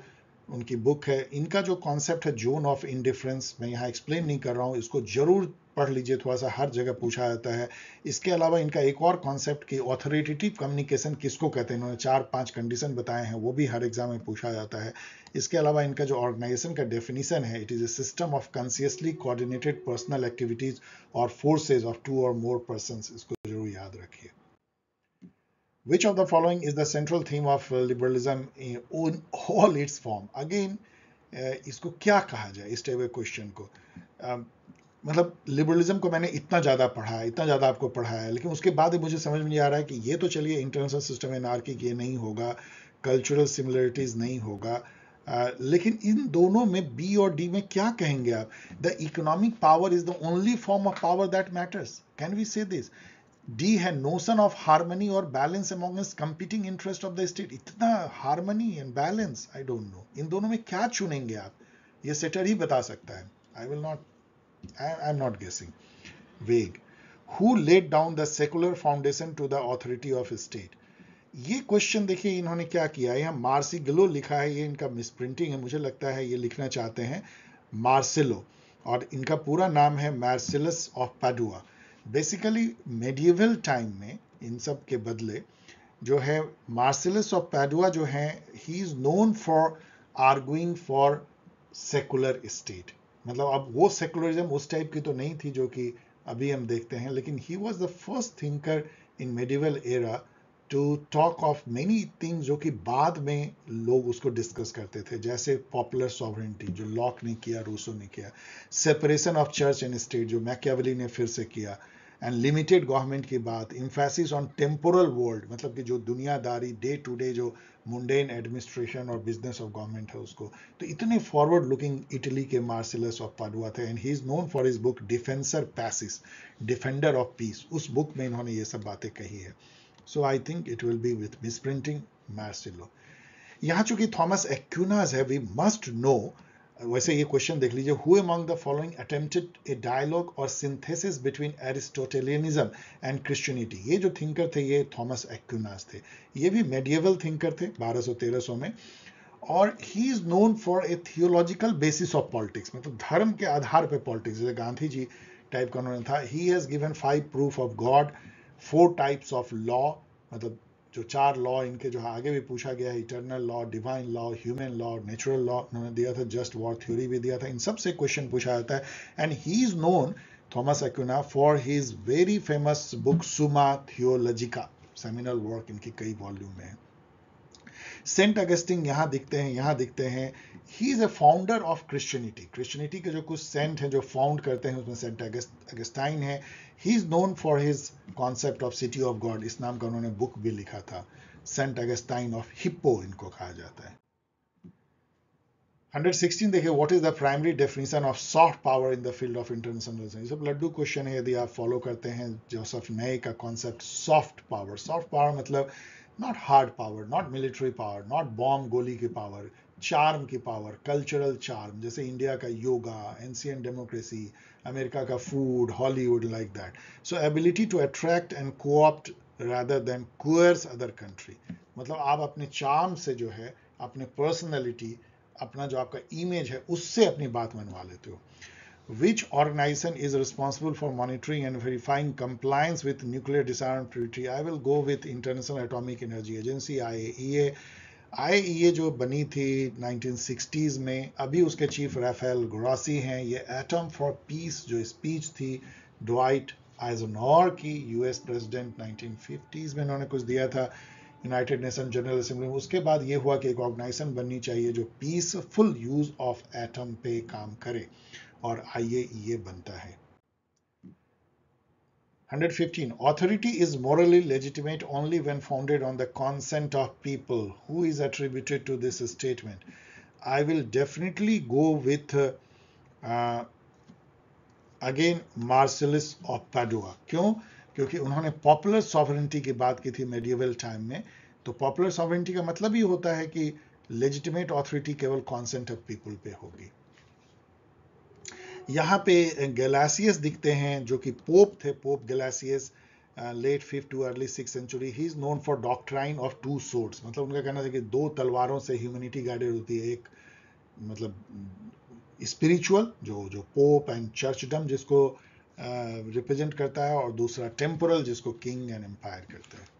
उनकी बुक है इनका जो कॉन्सेप्ट है जोन ऑफ इंडिफरेंस मैं यहाँ एक्सप्लेन नहीं कर रहा हूँ इसको जरूर पढ़ लीजिए थोड़ा सा हर जगह पूछा जाता है इसके अलावा इनका एक और कॉन्सेप्ट कि ऑथोरिटेटिव कम्युनिकेशन किसको कहते हैं इन्होंने चार पांच कंडीशन बताए हैं वो भी हर एग्जाम में पूछा जाता है इसके अलावा इनका जो ऑर्गेनाइजेशन का डेफिनेशन है it is a system of consciously coordinated personal activities और फोर्सेज ऑफ टू और मोर पर्सन इसको Which of the following is the central theme of uh, liberalism in all its form? Again, uh, इसको क्या कहा जाए इस type के question को um, मतलब लिबरलिज्म को मैंने इतना ज़्यादा पढ़ा है इतना ज़्यादा आपको पढ़ा है लेकिन उसके बाद ही मुझे समझ में नहीं आ रहा है कि ये तो चलिए इंटरनेशनल सिस्टम की ये नहीं होगा कल्चरल सिमिलरिटीज़ नहीं होगा आ, uh, लेकिन इन दोनों में बी और डी में क्या कहेंगे आप the economic power is the only form of power that matters can we say this D है नोशन ऑफ हार्मनी और balance amongst competing interest of the state इतना harmony and balance I don't know इन दोनों में क्या चुनेंगे आप ये सेटर ही बता सकता है I will not I am not guessing vague who laid down the secular foundation to the authority of state ये क्वेश्चन देखिए इन्होंने क्या किया है यहाँ मार्सी गिलो लिखा है ये इनका मिसप्रिंटिंग है मुझे लगता है ये लिखना चाहते हैं मार्सिलो और इनका पूरा नाम है Marsilius of Padua basically medieval time में इन सब के बदले जो है मार्सिलस ऑफ पैडुआ जो है he is known for arguing for secular state मतलब अब वो सेकुलरिज्म उस टाइप की तो नहीं थी जो कि अभी हम देखते हैं लेकिन he was the first thinker in medieval era to talk of many things जो कि बाद में लोग उसको डिस्कस करते थे जैसे पॉपुलर सॉवरेंटी जो लॉक ने किया रूसो ने किया separation of church and state जो मैकेवली ने फिर से किया uh, एंड लिमिटेड गवर्नमेंट की बात इम्फेसिस ऑन टेम्पोरल वर्ल्ड मतलब कि जो दुनियादारी डे टू डे जो मुंडेन एडमिनिस्ट्रेशन और बिजनेस ऑफ गवर्नमेंट है उसको तो इतने फॉरवर्ड लुकिंग इटली के मार्सिलस ऑफ पाडुआ थे and he is known for his book Defensor Pacis defender of peace उस बुक में इन्होंने ये सब बातें कही है so I think it will be with misprinting Marsilio यहाँ चूंकि थॉमस एक्यूनाज है वी मस्ट नो वैसे ये क्वेश्चन देख लीजिए who among the following attempted a dialogue और synthesis between Aristotelianism and Christianity ये जो थिंकर थे ये थॉमस एक्यूनास थे ये भी मेडिएवल थिंकर थे 1200-1300 में और he is known for a theological basis of politics मतलब धर्म के आधार पर पॉलिटिक्स जैसे गांधी जी टाइप का उन्होंने था he has given five proof of God four types of law मतलब जो चार लॉ इनके जो आगे भी पूछा गया है eternal law divine law human law natural law उन्होंने दिया था जस्ट वॉर थ्योरी भी दिया था इन सबसे क्वेश्चन पूछा जाता है and he is known Thomas Aquinas for his very famous book Summa Theologica seminal work इनके कई वॉल्यूम में है सेंट अगस्टिन यहां दिखते हैं यहां दिखते हैं he is a founder of Christianity Christianity के जो कुछ सेंट हैं जो फाउंड करते हैं उसमें सेंट अगस्ट अगस्टाइन है he is known for his concept of city of God इस नाम का उन्होंने बुक भी लिखा था सेंट अगस्टाइन ऑफ हिप्पो इनको कहा जाता है 116 देखिए what is the primary definition of soft power in the field of international ये सब लड्डू क्वेश्चन है यदि आप फॉलो करते हैं जोसफ नए का concept soft power soft power मतलब not hard power not military power not bomb गोली की पावर चार्म की पावर कल्चरल चार्म जैसे इंडिया का योगा एनसीएन डेमोक्रेसी अमेरिका का food Hollywood like that so ability to attract and coopt rather than coerce other country मतलब आप अपने चार्म से जो है अपने पर्सनैलिटी अपना जो आपका इमेज है उससे अपनी बात मनवा लेते हो which organization is responsible for monitoring and verifying compliance with nuclear disarmament treaty i will go with international atomic energy agency iaea आई ये जो बनी थी 1960s में अभी उसके चीफ राफेल ग्रासी हैं ये एटम फॉर पीस जो स्पीच थी ड्वाइट आइजनॉर की यूएस प्रेसिडेंट 1950s में इन्होंने कुछ दिया था यूनाइटेड नेशन जनरल असेंबली में उसके बाद ये हुआ कि एक ऑर्गेनाइजेशन बननी चाहिए जो पीसफुल यूज ऑफ एटम पे काम करे और आई बनता है 115. Authority is morally legitimate only when founded on the consent of people. Who is attributed to this statement? I will definitely go with uh, uh, of Padua. Of Padua क्यों क्योंकि उन्होंने popular sovereignty की बात की थी medieval time में तो popular sovereignty का मतलब ही होता है कि लेजिटिमेट ऑथोरिटी केवल कॉन्सेंट ऑफ पीपल पे होगी यहाँ पे गैलासियस दिखते हैं जो कि पोप थे Pope Gelasius late fifth to early six century he is known for doctrine of two swords मतलब उनका कहना था कि दो तलवारों से ह्यूमनिटी गाइडेड होती है एक मतलब स्पिरिचुअल जो जो पोप एंड चर्चडम जिसको रिप्रेजेंट uh, करता है और दूसरा टेम्पोरल जिसको किंग एंड एम्पायर करता है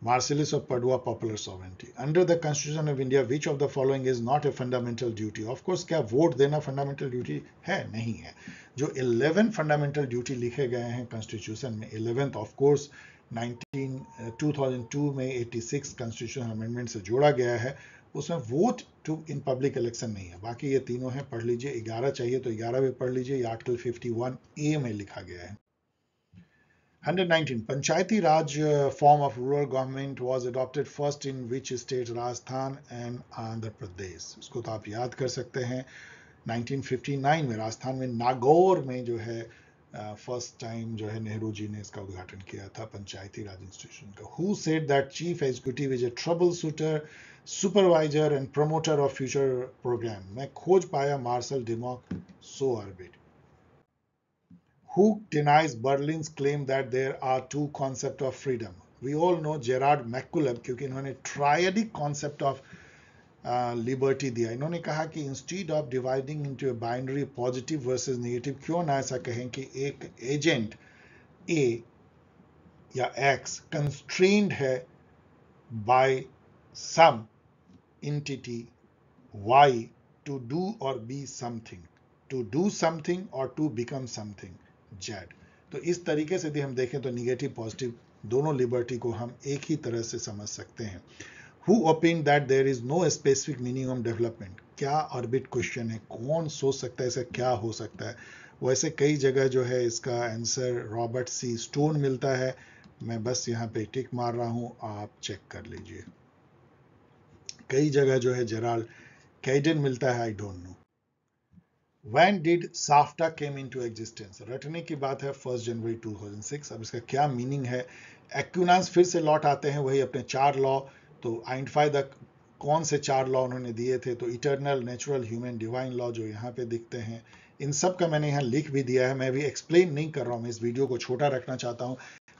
Marcellus of Padua popular sovereignty. Under the Constitution of India, which of the following is not a fundamental duty? Of course, क्या वोट देना फंडामेंटल ड्यूटी है नहीं है जो 11 फंडामेंटल ड्यूटी लिखे गए हैं कॉन्स्टिट्यूशन में 11th ऑफ कोर्स 19 2002 में 86 कॉन्स्टिट्यूशन अमेंडमेंट से जोड़ा गया है उसमें vote to in public election नहीं है बाकी ये तीनों हैं पढ़ लीजिए 11 चाहिए तो 11 भी पढ़ लीजिए ये आर्टिकल 51 ए में लिखा गया है 119 Panchayati Raj uh, form of rural government was adopted first in which state Rajasthan and Andhra Pradesh usko to aap yaad kar sakte hain 1959 में राजस्थान में नागौर में जो है फर्स्ट टाइम जो है नेहरू जी ने इसका उद्घाटन किया था पंचायती राज इंस्टीट्यूशन का who said that chief executive is a troubleshooter supervisor and promoter of future program मैं खोज पाया मार्शल डिमोक सोआरबिट who denies Berlin's claim that there are two concepts of freedom? We all know Gerard McCullough, because he has a triadic concept of uh, liberty. He said that instead of dividing into a binary positive versus negative, why not say that an agent A or X is constrained by some entity Y to do or be something, to do something or to become something. जेड तो इस तरीके से यदि हम देखें तो negative positive दोनों लिबर्टी को हम एक ही तरह से समझ सकते हैं who opine that there is no specific meaning of development क्या ऑर्बिट क्वेश्चन है कौन सोच सकता है ऐसा क्या हो सकता है वैसे कई जगह जो है इसका आंसर रॉबर्ट सी स्टोन मिलता है मैं बस यहाँ पे टिक मार रहा हूँ आप चेक कर लीजिए कई जगह जो है जराल कैडन मिलता है I don't know When did SAFTA came into existence? रटने की बात है 1 जनवरी 2006 अब इसका क्या मीनिंग है एक्यूनास फिर से लौट आते हैं वही अपने चार लॉ तो आइडेंटिफाई द कौन से चार लॉ उन्होंने दिए थे तो eternal natural human divine law जो यहाँ पे दिखते हैं इन सब का मैंने यहाँ लिख भी दिया है मैं भी एक्सप्लेन नहीं कर रहा हूँ मैं इस वीडियो को छोटा रखना चाहता हूँ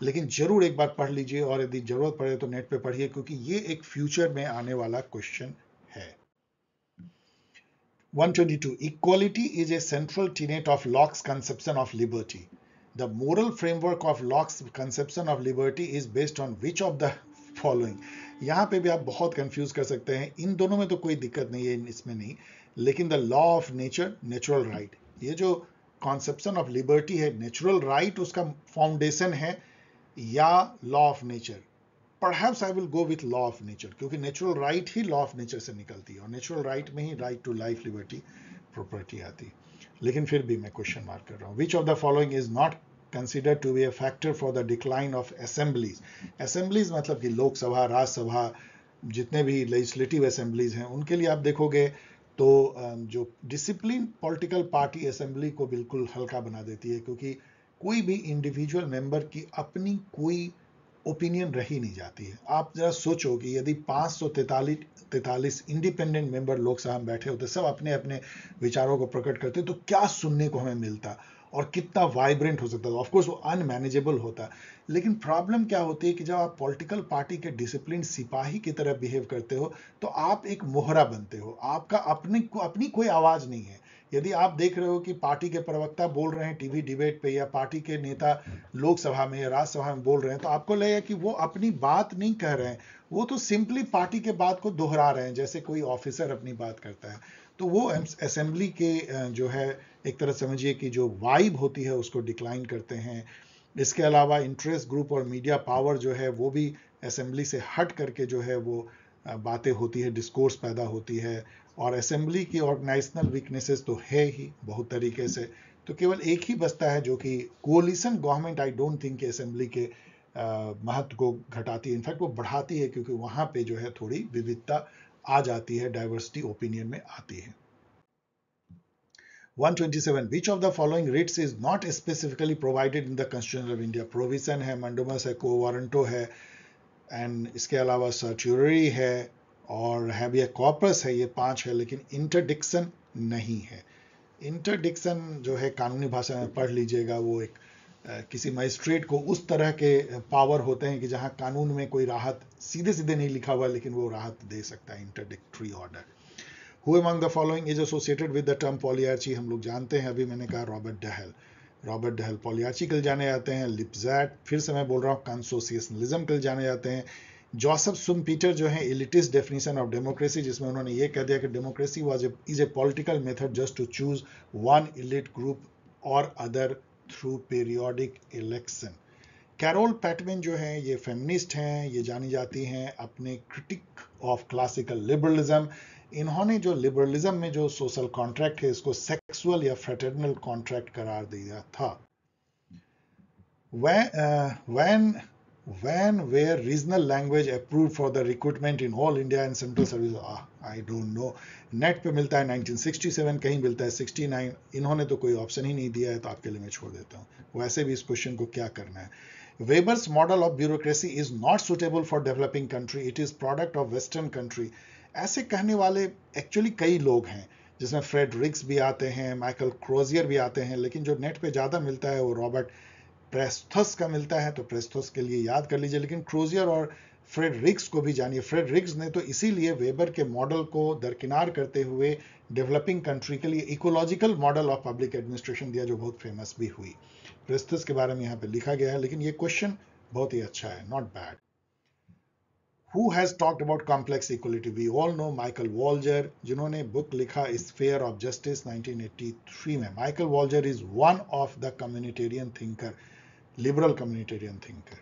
लेकिन जरूर एक बार पढ़ लीजिए और यदि जरूरत पड़े तो नेट पे पढ़िए क्योंकि ये एक फ्यूचर में आने वाला question 122. Equality is a central tenet of Locke's conception of liberty. The moral framework of Locke's conception of liberty is based on which of the following? यहाँ पे भी आप बहुत कंफ्यूज कर सकते हैं इन दोनों में तो कोई दिक्कत नहीं है इसमें नहीं लेकिन the law of nature natural right ये जो कॉन्सेप्शन ऑफ लिबर्टी है नेचुरल राइट right उसका फाउंडेशन है या law of nature perhaps I will go with law of nature क्योंकि नेचुरल राइट right ही लॉ ऑफ नेचर से निकलती है और नेचुरल राइट right में ही right to life liberty property आती है लेकिन फिर भी मैं क्वेश्चन मार्क कर रहा हूँ which of the following is not consider to be a factor for the decline of assemblies assemblies मतलब कि लोकसभा राज्यसभा जितने भी लेजिस्लेटिव असेंबलीज हैं उनके लिए आप देखोगे तो जो डिसिप्लिन पॉलिटिकल पार्टी असेंबली को बिल्कुल हल्का बना देती है क्योंकि कोई भी इंडिविजुअल मेंबर की अपनी कोई ओपिनियन रही नहीं जाती है आप जरा सोचो कि यदि पाँच सौ तैतालीस इंडिपेंडेंट मेंबर लोकसभा में बैठे होते सब अपने अपने विचारों को प्रकट करते तो क्या सुनने को हमें मिलता और कितना वाइब्रेंट हो सकता था ऑफकोर्स वो अनमैनेजेबल होता लेकिन प्रॉब्लम क्या होती है कि जब आप पॉलिटिकल पार्टी के डिसिप्लिन सिपाही की तरह बिहेव करते हो तो आप एक मोहरा बनते हो आपका अपने अपनी कोई आवाज़ नहीं है यदि आप देख रहे हो कि पार्टी के प्रवक्ता बोल रहे हैं टीवी डिबेट पे या पार्टी के नेता लोकसभा में या राज्यसभा में बोल रहे हैं तो आपको लगेगा कि वो अपनी बात नहीं कह रहे हैं वो तो सिंपली पार्टी के बात को दोहरा रहे हैं जैसे कोई ऑफिसर अपनी बात करता है तो वो असेंबली के जो है एक तरह समझिए कि जो वाइब होती है उसको डिक्लाइन करते हैं इसके अलावा इंटरेस्ट ग्रुप और मीडिया पावर जो है वो भी असेंबली से हट करके जो है वो बातें होती है डिस्कोर्स पैदा होती है और असेंबली की ऑर्गेनाइजनल वीकनेसेस तो है ही बहुत तरीके से तो केवल एक ही बसता है जो कि coalition government I don't think assembly के, महत्व को घटाती है इनफैक्ट वो बढ़ाती है क्योंकि वहाँ पे जो है थोड़ी विविधता आ जाती है डाइवर्सिटी ओपिनियन में आती है 127 which of the following writs is not specifically provided in the constitution of india provision है mandamus है co warranto है एंड इसके अलावा सर्चुररी है और हैबिया कॉपरस है ये पांच है लेकिन इंटरडिक्शन नहीं है इंटरडिक्शन जो है कानूनी भाषा में पढ़ लीजिएगा वो एक किसी मजिस्ट्रेट को उस तरह के पावर होते हैं कि जहां कानून में कोई राहत सीधे सीधे नहीं लिखा हुआ लेकिन वो राहत दे सकता है interdictory order who among the following is associated with the term polyarchy हम लोग जानते हैं अभी मैंने कहा Robert Dahl Robert Dahl polyarchy के जाने जाते हैं लिपजैट फिर से मैं बोल रहा हूँ कंसोसिएशनलिज्म के जाने जाते हैं जॉसफ सुम पीटर जो है इलिटिस डेफिनेशन ऑफ डेमोक्रेसी जिसमें उन्होंने ये कह दिया कि democracy was is a political method just to choose one elite group और other through periodic election Carole Pateman जो है ये फेमिनिस्ट हैं ये जानी जाती हैं अपने क्रिटिक ऑफ क्लासिकल लिबरलिज्म इन्होंने जो लिबरलिज्म में जो सोशल कॉन्ट्रैक्ट है इसको सेक्सुअल या फ्रेटर्नल कॉन्ट्रैक्ट करार दिया था when when were regional language approved for the recruitment in all India and central service ah, I don't know net पे मिलता है 1967 कहीं मिलता है 69 इन्होंने तो कोई ऑप्शन ही नहीं दिया है तो आपके लिए मैं छोड़ देता हूँ वैसे भी इस क्वेश्चन को क्या करना है Weber's model of bureaucracy is not suitable for developing country it is product of western country ऐसे कहने वाले एक्चुअली कई लोग हैं जिसमें फ्रेड रिक्स भी आते हैं माइकल क्रोजियर भी आते हैं लेकिन जो नेट पे ज़्यादा मिलता है वो रॉबर्ट प्रेस्थस का मिलता है तो प्रेस्थस के लिए याद कर लीजिए लेकिन क्रोजियर और फ्रेडरिक्स को भी जानिए फ्रेडरिक्स ने तो इसीलिए वेबर के मॉडल को दरकिनार करते हुए डेवलपिंग कंट्री के लिए ecological model of public administration दिया जो बहुत फेमस भी हुई प्रेस्थस के बारे में यहाँ पे लिखा गया है लेकिन ये क्वेश्चन बहुत ही अच्छा है not bad who has talked about complex equality we all know Michael Walzer जिन्होंने बुक लिखा इस फेयर ऑफ जस्टिस 1983 में Michael Walzer is one of the communitarian thinker liberal communitarian thinker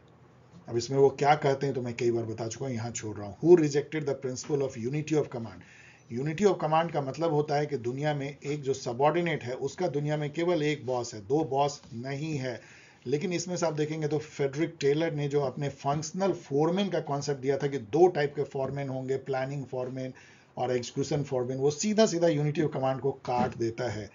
अब इसमें वो क्या कहते हैं तो मैं कई बार बता चुका हूँ यहाँ छोड़ रहा हूँ who rejected the principle of unity of command unity of command का मतलब होता है कि दुनिया में एक जो सबॉर्डिनेट है उसका दुनिया में केवल एक बॉस है दो बॉस नहीं है लेकिन इसमें से आप देखेंगे तो फेडरिक टेलर ने जो अपने फंक्शनल फोरमैन का कॉन्सेप्ट दिया था कि दो टाइप के फॉरमैन होंगे प्लानिंग फॉरमैन और एग्जीक्यूशन फॉरबिन वो सीधा सीधा यूनिटी ऑफ कमांड को काट देता है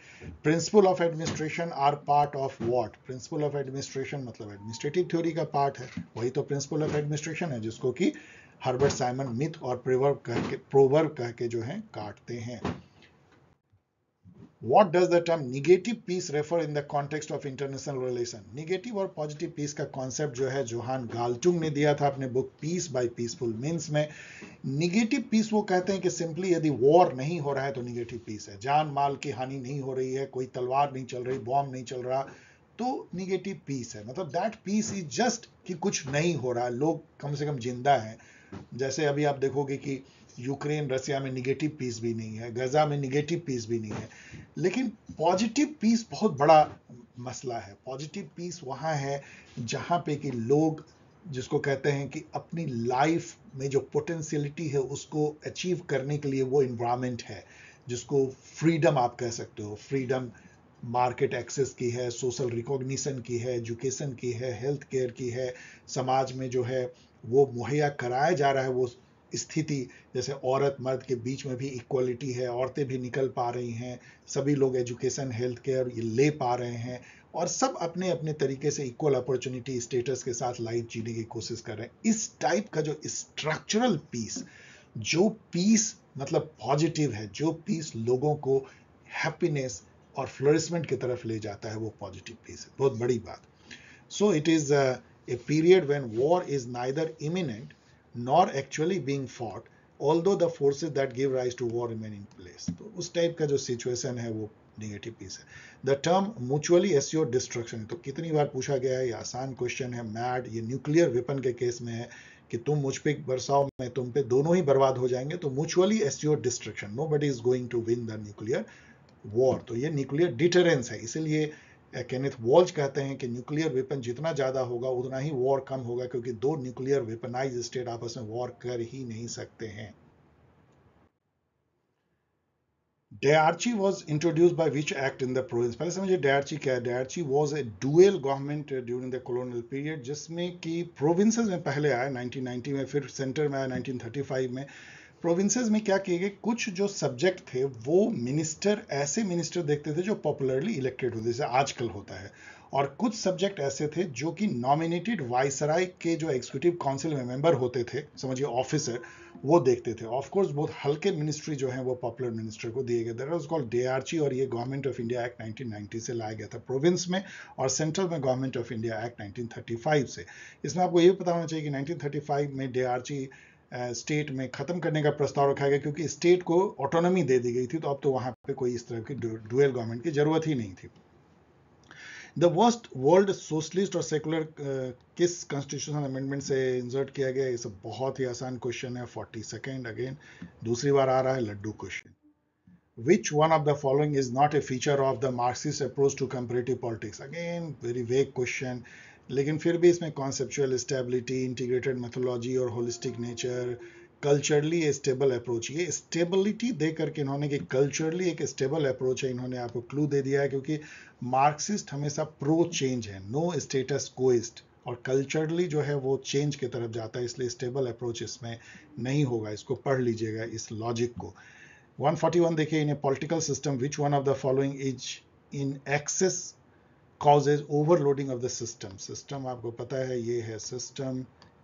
principle of administration are part of what principle of administration मतलब एडमिनिस्ट्रेटिव थ्योरी का पार्ट है वही तो प्रिंसिपल ऑफ एडमिनिस्ट्रेशन है जिसको कि हर्बर्ट साइमन मिथ और प्रोवर्ब कह के प्रोवर्ब कह के जो है काटते हैं What does the term negative peace refer in the context of international relation? Negative or positive peace का concept जो है जोहान गालचुंग ने दिया था अपने book Peace by Peaceful Means में negative peace वो कहते हैं कि simply यदि war नहीं हो रहा है तो negative peace है जान माल की हानि नहीं हो रही है कोई तलवार नहीं चल रही bomb नहीं चल रहा तो negative peace है मतलब that peace is just कि कुछ नहीं हो रहा है लोग कम से कम जिंदा हैं जैसे अभी आप देखोगे कि यूक्रेन रसिया में निगेटिव पीस भी नहीं है गज़ा में निगेटिव पीस भी नहीं है लेकिन पॉजिटिव पीस बहुत बड़ा मसला है पॉजिटिव पीस वहाँ है जहाँ पे कि लोग जिसको कहते हैं कि अपनी लाइफ में जो पोटेंशियलिटी है उसको अचीव करने के लिए वो इन्वामेंट है जिसको फ्रीडम आप कह सकते हो फ्रीडम मार्केट एक्सेस की है सोशल रिकॉग्निशन की है एजुकेशन की है हेल्थ केयर की है समाज में जो है वो मुहैया कराया जा रहा है वो स्थिति जैसे औरत मर्द के बीच में भी इक्वलिटी है औरतें भी निकल पा रही हैं सभी लोग एजुकेशन हेल्थ केयर ये ले पा रहे हैं और सब अपने अपने तरीके से इक्वल अपॉर्चुनिटी स्टेटस के साथ लाइफ जीने की कोशिश कर रहे हैं इस टाइप का जो स्ट्रक्चरल पीस जो पीस मतलब पॉजिटिव है जो पीस लोगों को हैप्पीनेस और फ्लोरिसमेंट की तरफ ले जाता है वो पॉजिटिव पीस है बहुत बड़ी बात so it is a period when war is neither imminent nor actually being fought although the forces that give rise to war remain in place तो उस टाइप का जो सिचुएशन है वो निगेटिव पीस है the term mutually assure destruction तो कितनी बार पूछा गया है ये आसान क्वेश्चन है मैड ये न्यूक्लियर वेपन के केस में है कि तुम मुझ पे बरसाओ मैं तुम पे दोनों ही बर्बाद हो जाएंगे तो mutually assure destruction nobody is going to win the nuclear war तो ये न्यूक्लियर डिटरेंस है इसीलिए कैनिथ वॉल्च कहते हैं कि न्यूक्लियर वेपन जितना ज्यादा होगा उतना ही वॉर कम होगा क्योंकि दो न्यूक्लियर वेपनाइज स्टेट आपस में वॉर कर ही नहीं सकते हैं dyarchy was introduce by which act in the province पहले समझिए डेआरची क्या है dyarchy was a dual government during the colonial period जिसमें कि प्रोविंसेज में पहले आया 1990 में फिर सेंटर में आया 1935 में प्रोविंसेस में क्या किए गए कुछ जो सब्जेक्ट थे वो मिनिस्टर ऐसे मिनिस्टर देखते थे जो पॉपुलरली इलेक्टेड होते जैसे आजकल होता है और कुछ सब्जेक्ट ऐसे थे जो कि नॉमिनेटेड वाइसराय के जो एग्जीक्यूटिव काउंसिल में मेंबर होते थे समझिए ऑफिसर वो देखते थे ऑफ कोर्स बहुत हल्के मिनिस्ट्री जो है वो पॉपुलर मिनिस्टर को दिए गए दैट कॉल्ड ची और ये गवर्नमेंट ऑफ इंडिया एक्ट 1990 से लाया गया था प्रोविंस में और सेंट्रल में गवर्नमेंट ऑफ इंडिया एक्ट 1935 से इसमें आपको ये पता होना चाहिए कि 1935 में डीआरची स्टेट में ख़त्म करने का प्रस्ताव रखा गया क्योंकि स्टेट को ऑटोनॉमी दे दी गई थी तो अब तो वहां पे कोई इस तरह की डुअल गवर्नमेंट की ज़रूरत ही नहीं थी द वर्स्ट वर्ल्ड सोशलिस्ट और सेकुलर किस कॉन्स्टिट्यूशन अमेंडमेंट से इंसर्ट किया गया इस बहुत ही आसान क्वेश्चन है फोर्टी सेकेंड अगेन दूसरी बार आ रहा है लड्डू question which one of the following is not a feature of the Marxist approach to comparative politics? Again, very vague question. लेकिन फिर भी इसमें कॉन्सेप्चुअल स्टेबिलिटी इंटीग्रेटेड मेथोलॉजी और holistic nature culturally stable approach ये स्टेबिलिटी दे करके इन्होंने कि कल्चरली एक स्टेबल अप्रोच है इन्होंने आपको क्लू दे दिया है क्योंकि मार्क्सिस्ट हमेशा प्रो चेंज है नो स्टेटस कोइस्ट और कल्चरली जो है वो चेंज की तरफ जाता है इसलिए स्टेबल अप्रोच इसमें नहीं होगा इसको पढ़ लीजिएगा इस लॉजिक को 141 देखिए in a political system which one of the following is in excess causes overloading of the system system आपको पता है ये है सिस्टम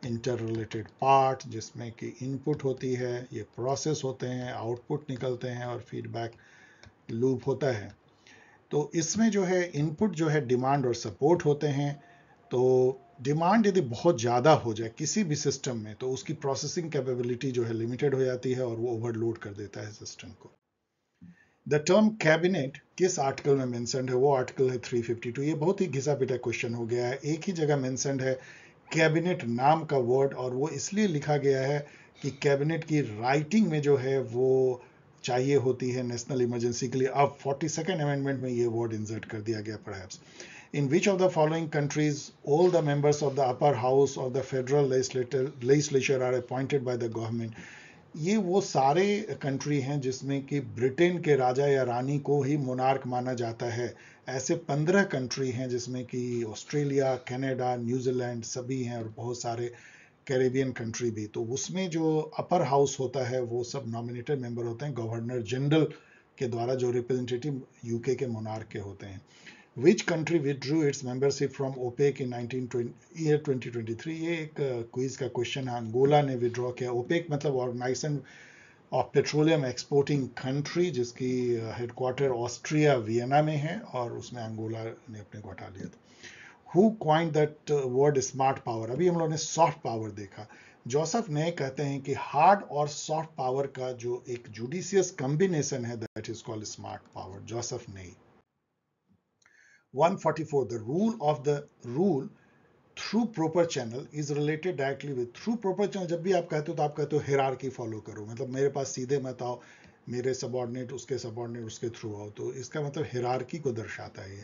इंटर रिलेटेड पार्ट जिसमें कि इनपुट होती है ये प्रोसेस होते हैं आउटपुट निकलते हैं और फीडबैक लूप होता है तो इसमें जो है इनपुट जो है डिमांड और सपोर्ट होते हैं तो डिमांड यदि बहुत ज़्यादा हो जाए किसी भी सिस्टम में तो उसकी प्रोसेसिंग कैपेबिलिटी जो है लिमिटेड हो जाती है और वो ओवरलोड कर देता है सिस्टम को द टर्म कैबिनेट किस आर्टिकल में मैंसनड है वो आर्टिकल है 352 ये बहुत ही घिसा पिटा क्वेश्चन हो गया है एक ही जगह मैंसनड है कैबिनेट नाम का वर्ड और वो इसलिए लिखा गया है कि कैबिनेट की राइटिंग में जो है वो चाहिए होती है नेशनल इमरजेंसी के लिए अब फोर्टी सेकेंड अमेंडमेंट में ये वर्ड इंसर्ट कर दिया गया in which of the following countries all the members of the upper house of the federal legislator legislature are appointed by the government ये वो सारे कंट्री हैं जिसमें कि ब्रिटेन के राजा या रानी को ही मोनार्क माना जाता है ऐसे पंद्रह कंट्री हैं जिसमें कि ऑस्ट्रेलिया कनाडा न्यूजीलैंड सभी हैं और बहुत सारे कैरेबियन कंट्री भी तो उसमें जो अपर हाउस होता है वो सब नॉमिनेटेड मेंबर होते हैं गवर्नर जनरल के द्वारा जो रिप्रेजेंटेटिव यूके के मोनार्क के होते हैं which country withdrew its membership from OPEC in 1920 year 2023 ये एक क्विज uh, का क्वेश्चन है अंगोला ने विड्रॉ किया ओपेक मतलब organization of petroleum exporting country जिसकी हेडक्वार्टर ऑस्ट्रिया वियना में है और उसमें अंगोला ने अपने को हटा लिया था who coined that word smart power अभी हम लोगों ने सॉफ्ट पावर देखा जोसफ ने कहते हैं कि हार्ड और सॉफ्ट पावर का जो एक जुडिशियस कॉम्बिनेशन है that is called smart power Joseph Nye 144 the rule of the rule through proper channel is related directly with through proper channel जब भी आप कहते हो तो आप कहते हो हिरारकी फॉलो करो मतलब मेरे पास सीधे मत आओ मेरे सबॉर्डिनेट उसके सबॉर्डिनेट उसके थ्रू आओ तो इसका मतलब हिरारकी को दर्शाता है ये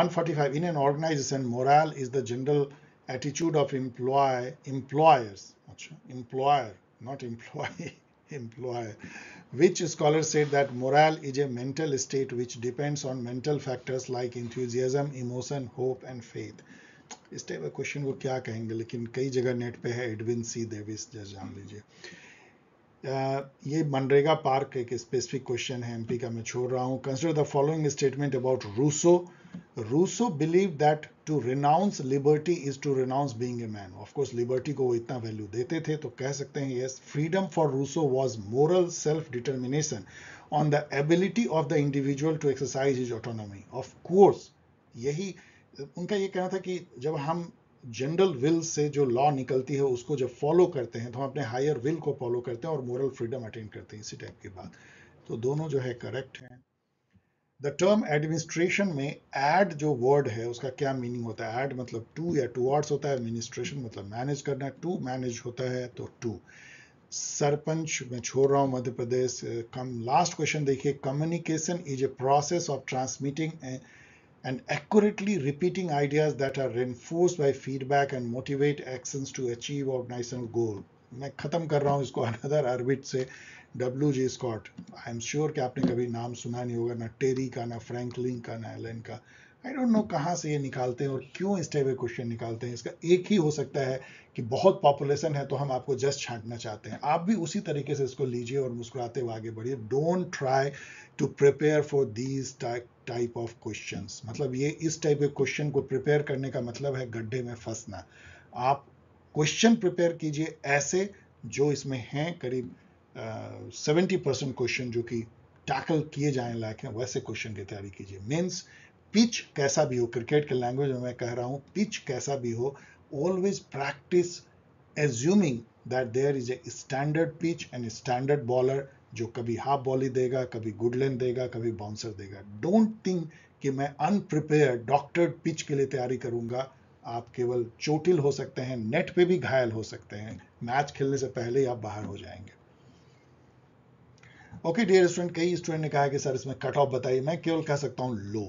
145 in an organization morale is the general attitude of employ employers अच्छा employer not employ employer. Which scholar said that morale is a mental state which depends on mental factors like enthusiasm, emotion, hope and faith. इस type का question को क्या कहेंगे लेकिन कई जगह net पे है एडविन सी डेविस जान लीजिए ये मनरेगा पार्क एक स्पेसिफिक क्वेश्चन है एमपी का मैं छोड़ रहा हूँ consider the following statement about Rousseau Rousseau believe that to renounce liberty is to renounce being a man of course liberty को वो इतना वैल्यू देते थे तो कह सकते हैं yes freedom for Rousseau was moral self determination on the ability of the individual to exercise is autonomy of course यही उनका ये कहना था कि जब हम जनरल विल से जो लॉ निकलती है उसको जब फॉलो करते हैं तो हम अपने हायर विल को फॉलो करते हैं और मोरल फ्रीडम अटेन करते हैं इसी टाइप की बात तो दोनों जो है करेक्ट हैं द टर्म एडमिनिस्ट्रेशन में एड जो वर्ड है उसका क्या मीनिंग होता है एड मतलब टू या टू वर्ड्स होता है एडमिनिस्ट्रेशन मतलब मैनेज करना टू मैनेज होता है तो टू सरपंच मैं छोड़ रहा हूँ Madhya Pradesh come last question देखिए communication is a process of transmitting and and accurately repeating ideas that are reinforced by feedback and motivate actions to achieve organizational goal. मैं ख़त्म कर रहा हूँ इसको अनदर अरबिट से W G Scott I am sure कि आपने कभी नाम सुना नहीं होगा ना टेरी का ना फ्रैंकलिन का ना एलन का आई डोंट नो कहाँ से ये निकालते हैं और क्यों इस टाइप के क्वेश्चन निकालते हैं इसका एक ही हो सकता है कि बहुत पॉपुलेशन है तो हम आपको जस्ट छांटना चाहते हैं आप भी उसी तरीके से इसको लीजिए और मुस्कुराते हुए आगे बढ़िए don't try to prepare for these type of question मतलब ये इस टाइप के क्वेश्चन को प्रिपेयर करने का मतलब है गड्ढे में फंसना आप क्वेश्चन प्रिपेयर कीजिए ऐसे जो इसमें हैं करीब सेवेंटी परसेंट क्वेश्चन जो कि टैकल किए जाने लायक हैं वैसे क्वेश्चन की तैयारी कीजिए मीन्स पिच कैसा भी हो क्रिकेट के लैंग्वेज में मैं कह रहा हूँ पिच कैसा भी हो always practice assuming that there is a standard pitch and standard bowler जो कभी हाफ बॉली देगा कभी गुड लेंथ देगा कभी बाउंसर देगा डोंट थिंक कि मैं अनप्रिपेयर डॉक्टर्ड पिच के लिए तैयारी करूंगा आप केवल चोटिल हो सकते हैं नेट पे भी घायल हो सकते हैं मैच खेलने से पहले ही आप बाहर हो जाएंगे ओके डियर स्टूडेंट कई स्टूडेंट ने कहा कि सर इसमें कट ऑफ बताइए मैं केवल कह सकता हूं लो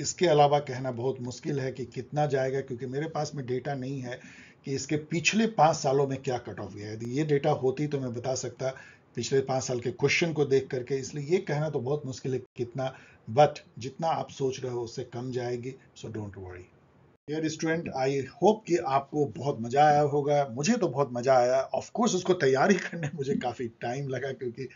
इसके अलावा कहना बहुत मुश्किल है कि कितना जाएगा क्योंकि मेरे पास में डेटा नहीं है कि इसके पिछले पाँच सालों में क्या कट ऑफ गया यदि ये डेटा होती तो मैं बता सकता पिछले पाँच साल के क्वेश्चन को देख करके इसलिए ये कहना तो बहुत मुश्किल है कितना बट जितना आप सोच रहे हो उससे कम जाएगी so don't worry dear student I hope कि आपको बहुत मज़ा आया होगा मुझे तो बहुत मज़ा आया ऑफ कोर्स उसको तैयारी करने में मुझे काफ़ी टाइम लगा क्योंकि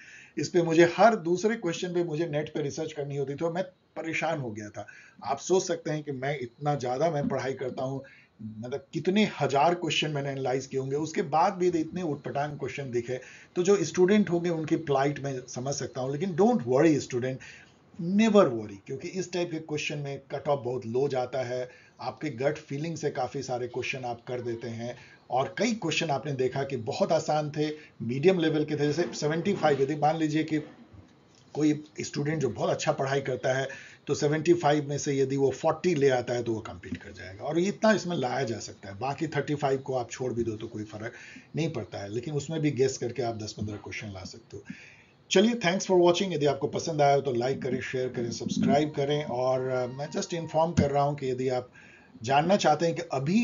इस पे मुझे हर दूसरे क्वेश्चन पे मुझे नेट पे रिसर्च करनी होती थी और मैं परेशान हो गया था आप सोच सकते हैं कि मैं इतना ज़्यादा मैं पढ़ाई करता हूँ मतलब कितने हज़ार क्वेश्चन मैंने एनालाइज किए होंगे उसके बाद भी इतने उठपटांग क्वेश्चन दिखे तो जो स्टूडेंट होंगे उनकी प्लाइट मैं समझ सकता हूँ लेकिन don't worry student never worry क्योंकि इस टाइप के क्वेश्चन में कट ऑफ बहुत लो जाता है आपके गट फीलिंग से काफ़ी सारे क्वेश्चन आप कर देते हैं और कई क्वेश्चन आपने देखा कि बहुत आसान थे मीडियम लेवल के थे जैसे 75 यदि मान लीजिए कि कोई स्टूडेंट जो बहुत अच्छा पढ़ाई करता है तो 75 में से यदि वो 40 ले आता है तो वो कंप्लीट कर जाएगा और इतना इसमें लाया जा सकता है बाकी 35 को आप छोड़ भी दो तो कोई फर्क नहीं पड़ता है लेकिन उसमें भी गेस करके आप 10-15 क्वेश्चन ला सकते हो चलिए थैंक्स फॉर वॉचिंग यदि आपको पसंद आया हो तो लाइक करें शेयर करें सब्सक्राइब करें और मैं जस्ट इन्फॉर्म कर रहा हूँ कि यदि आप जानना चाहते हैं कि अभी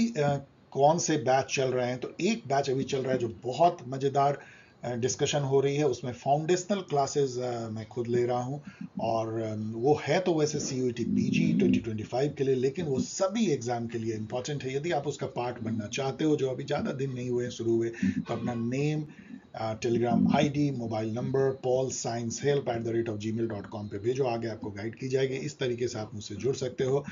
कौन से बैच चल रहे हैं तो एक बैच अभी चल रहा है जो बहुत मज़ेदार डिस्कशन हो रही है उसमें फाउंडेशनल क्लासेस मैं खुद ले रहा हूँ और वो है तो वैसे C U T P G twenty twenty five के लिए लेकिन वो सभी एग्ज़ाम के लिए इंपॉर्टेंट है यदि आप उसका पार्ट बनना चाहते हो जो अभी ज़्यादा दिन नहीं हुए शुरू हुए तो अपना name Telegram ID mobile number pol science help at the rate of Gmail dot com पर भेजो आगे आपको गाइड की जाएगी इस तरीके से आप मुझसे जुड़ सकते हो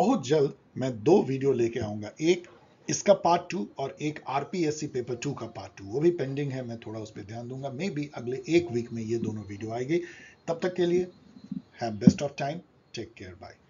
बहुत जल्द मैं दो वीडियो लेके आऊँगा एक इसका पार्ट टू और एक आरपीएससी पेपर टू का पार्ट टू वो भी पेंडिंग है मैं थोड़ा उस पर ध्यान दूंगा मे बी अगले एक वीक में ये दोनों वीडियो आएगी तब तक के लिए have best of time take care bye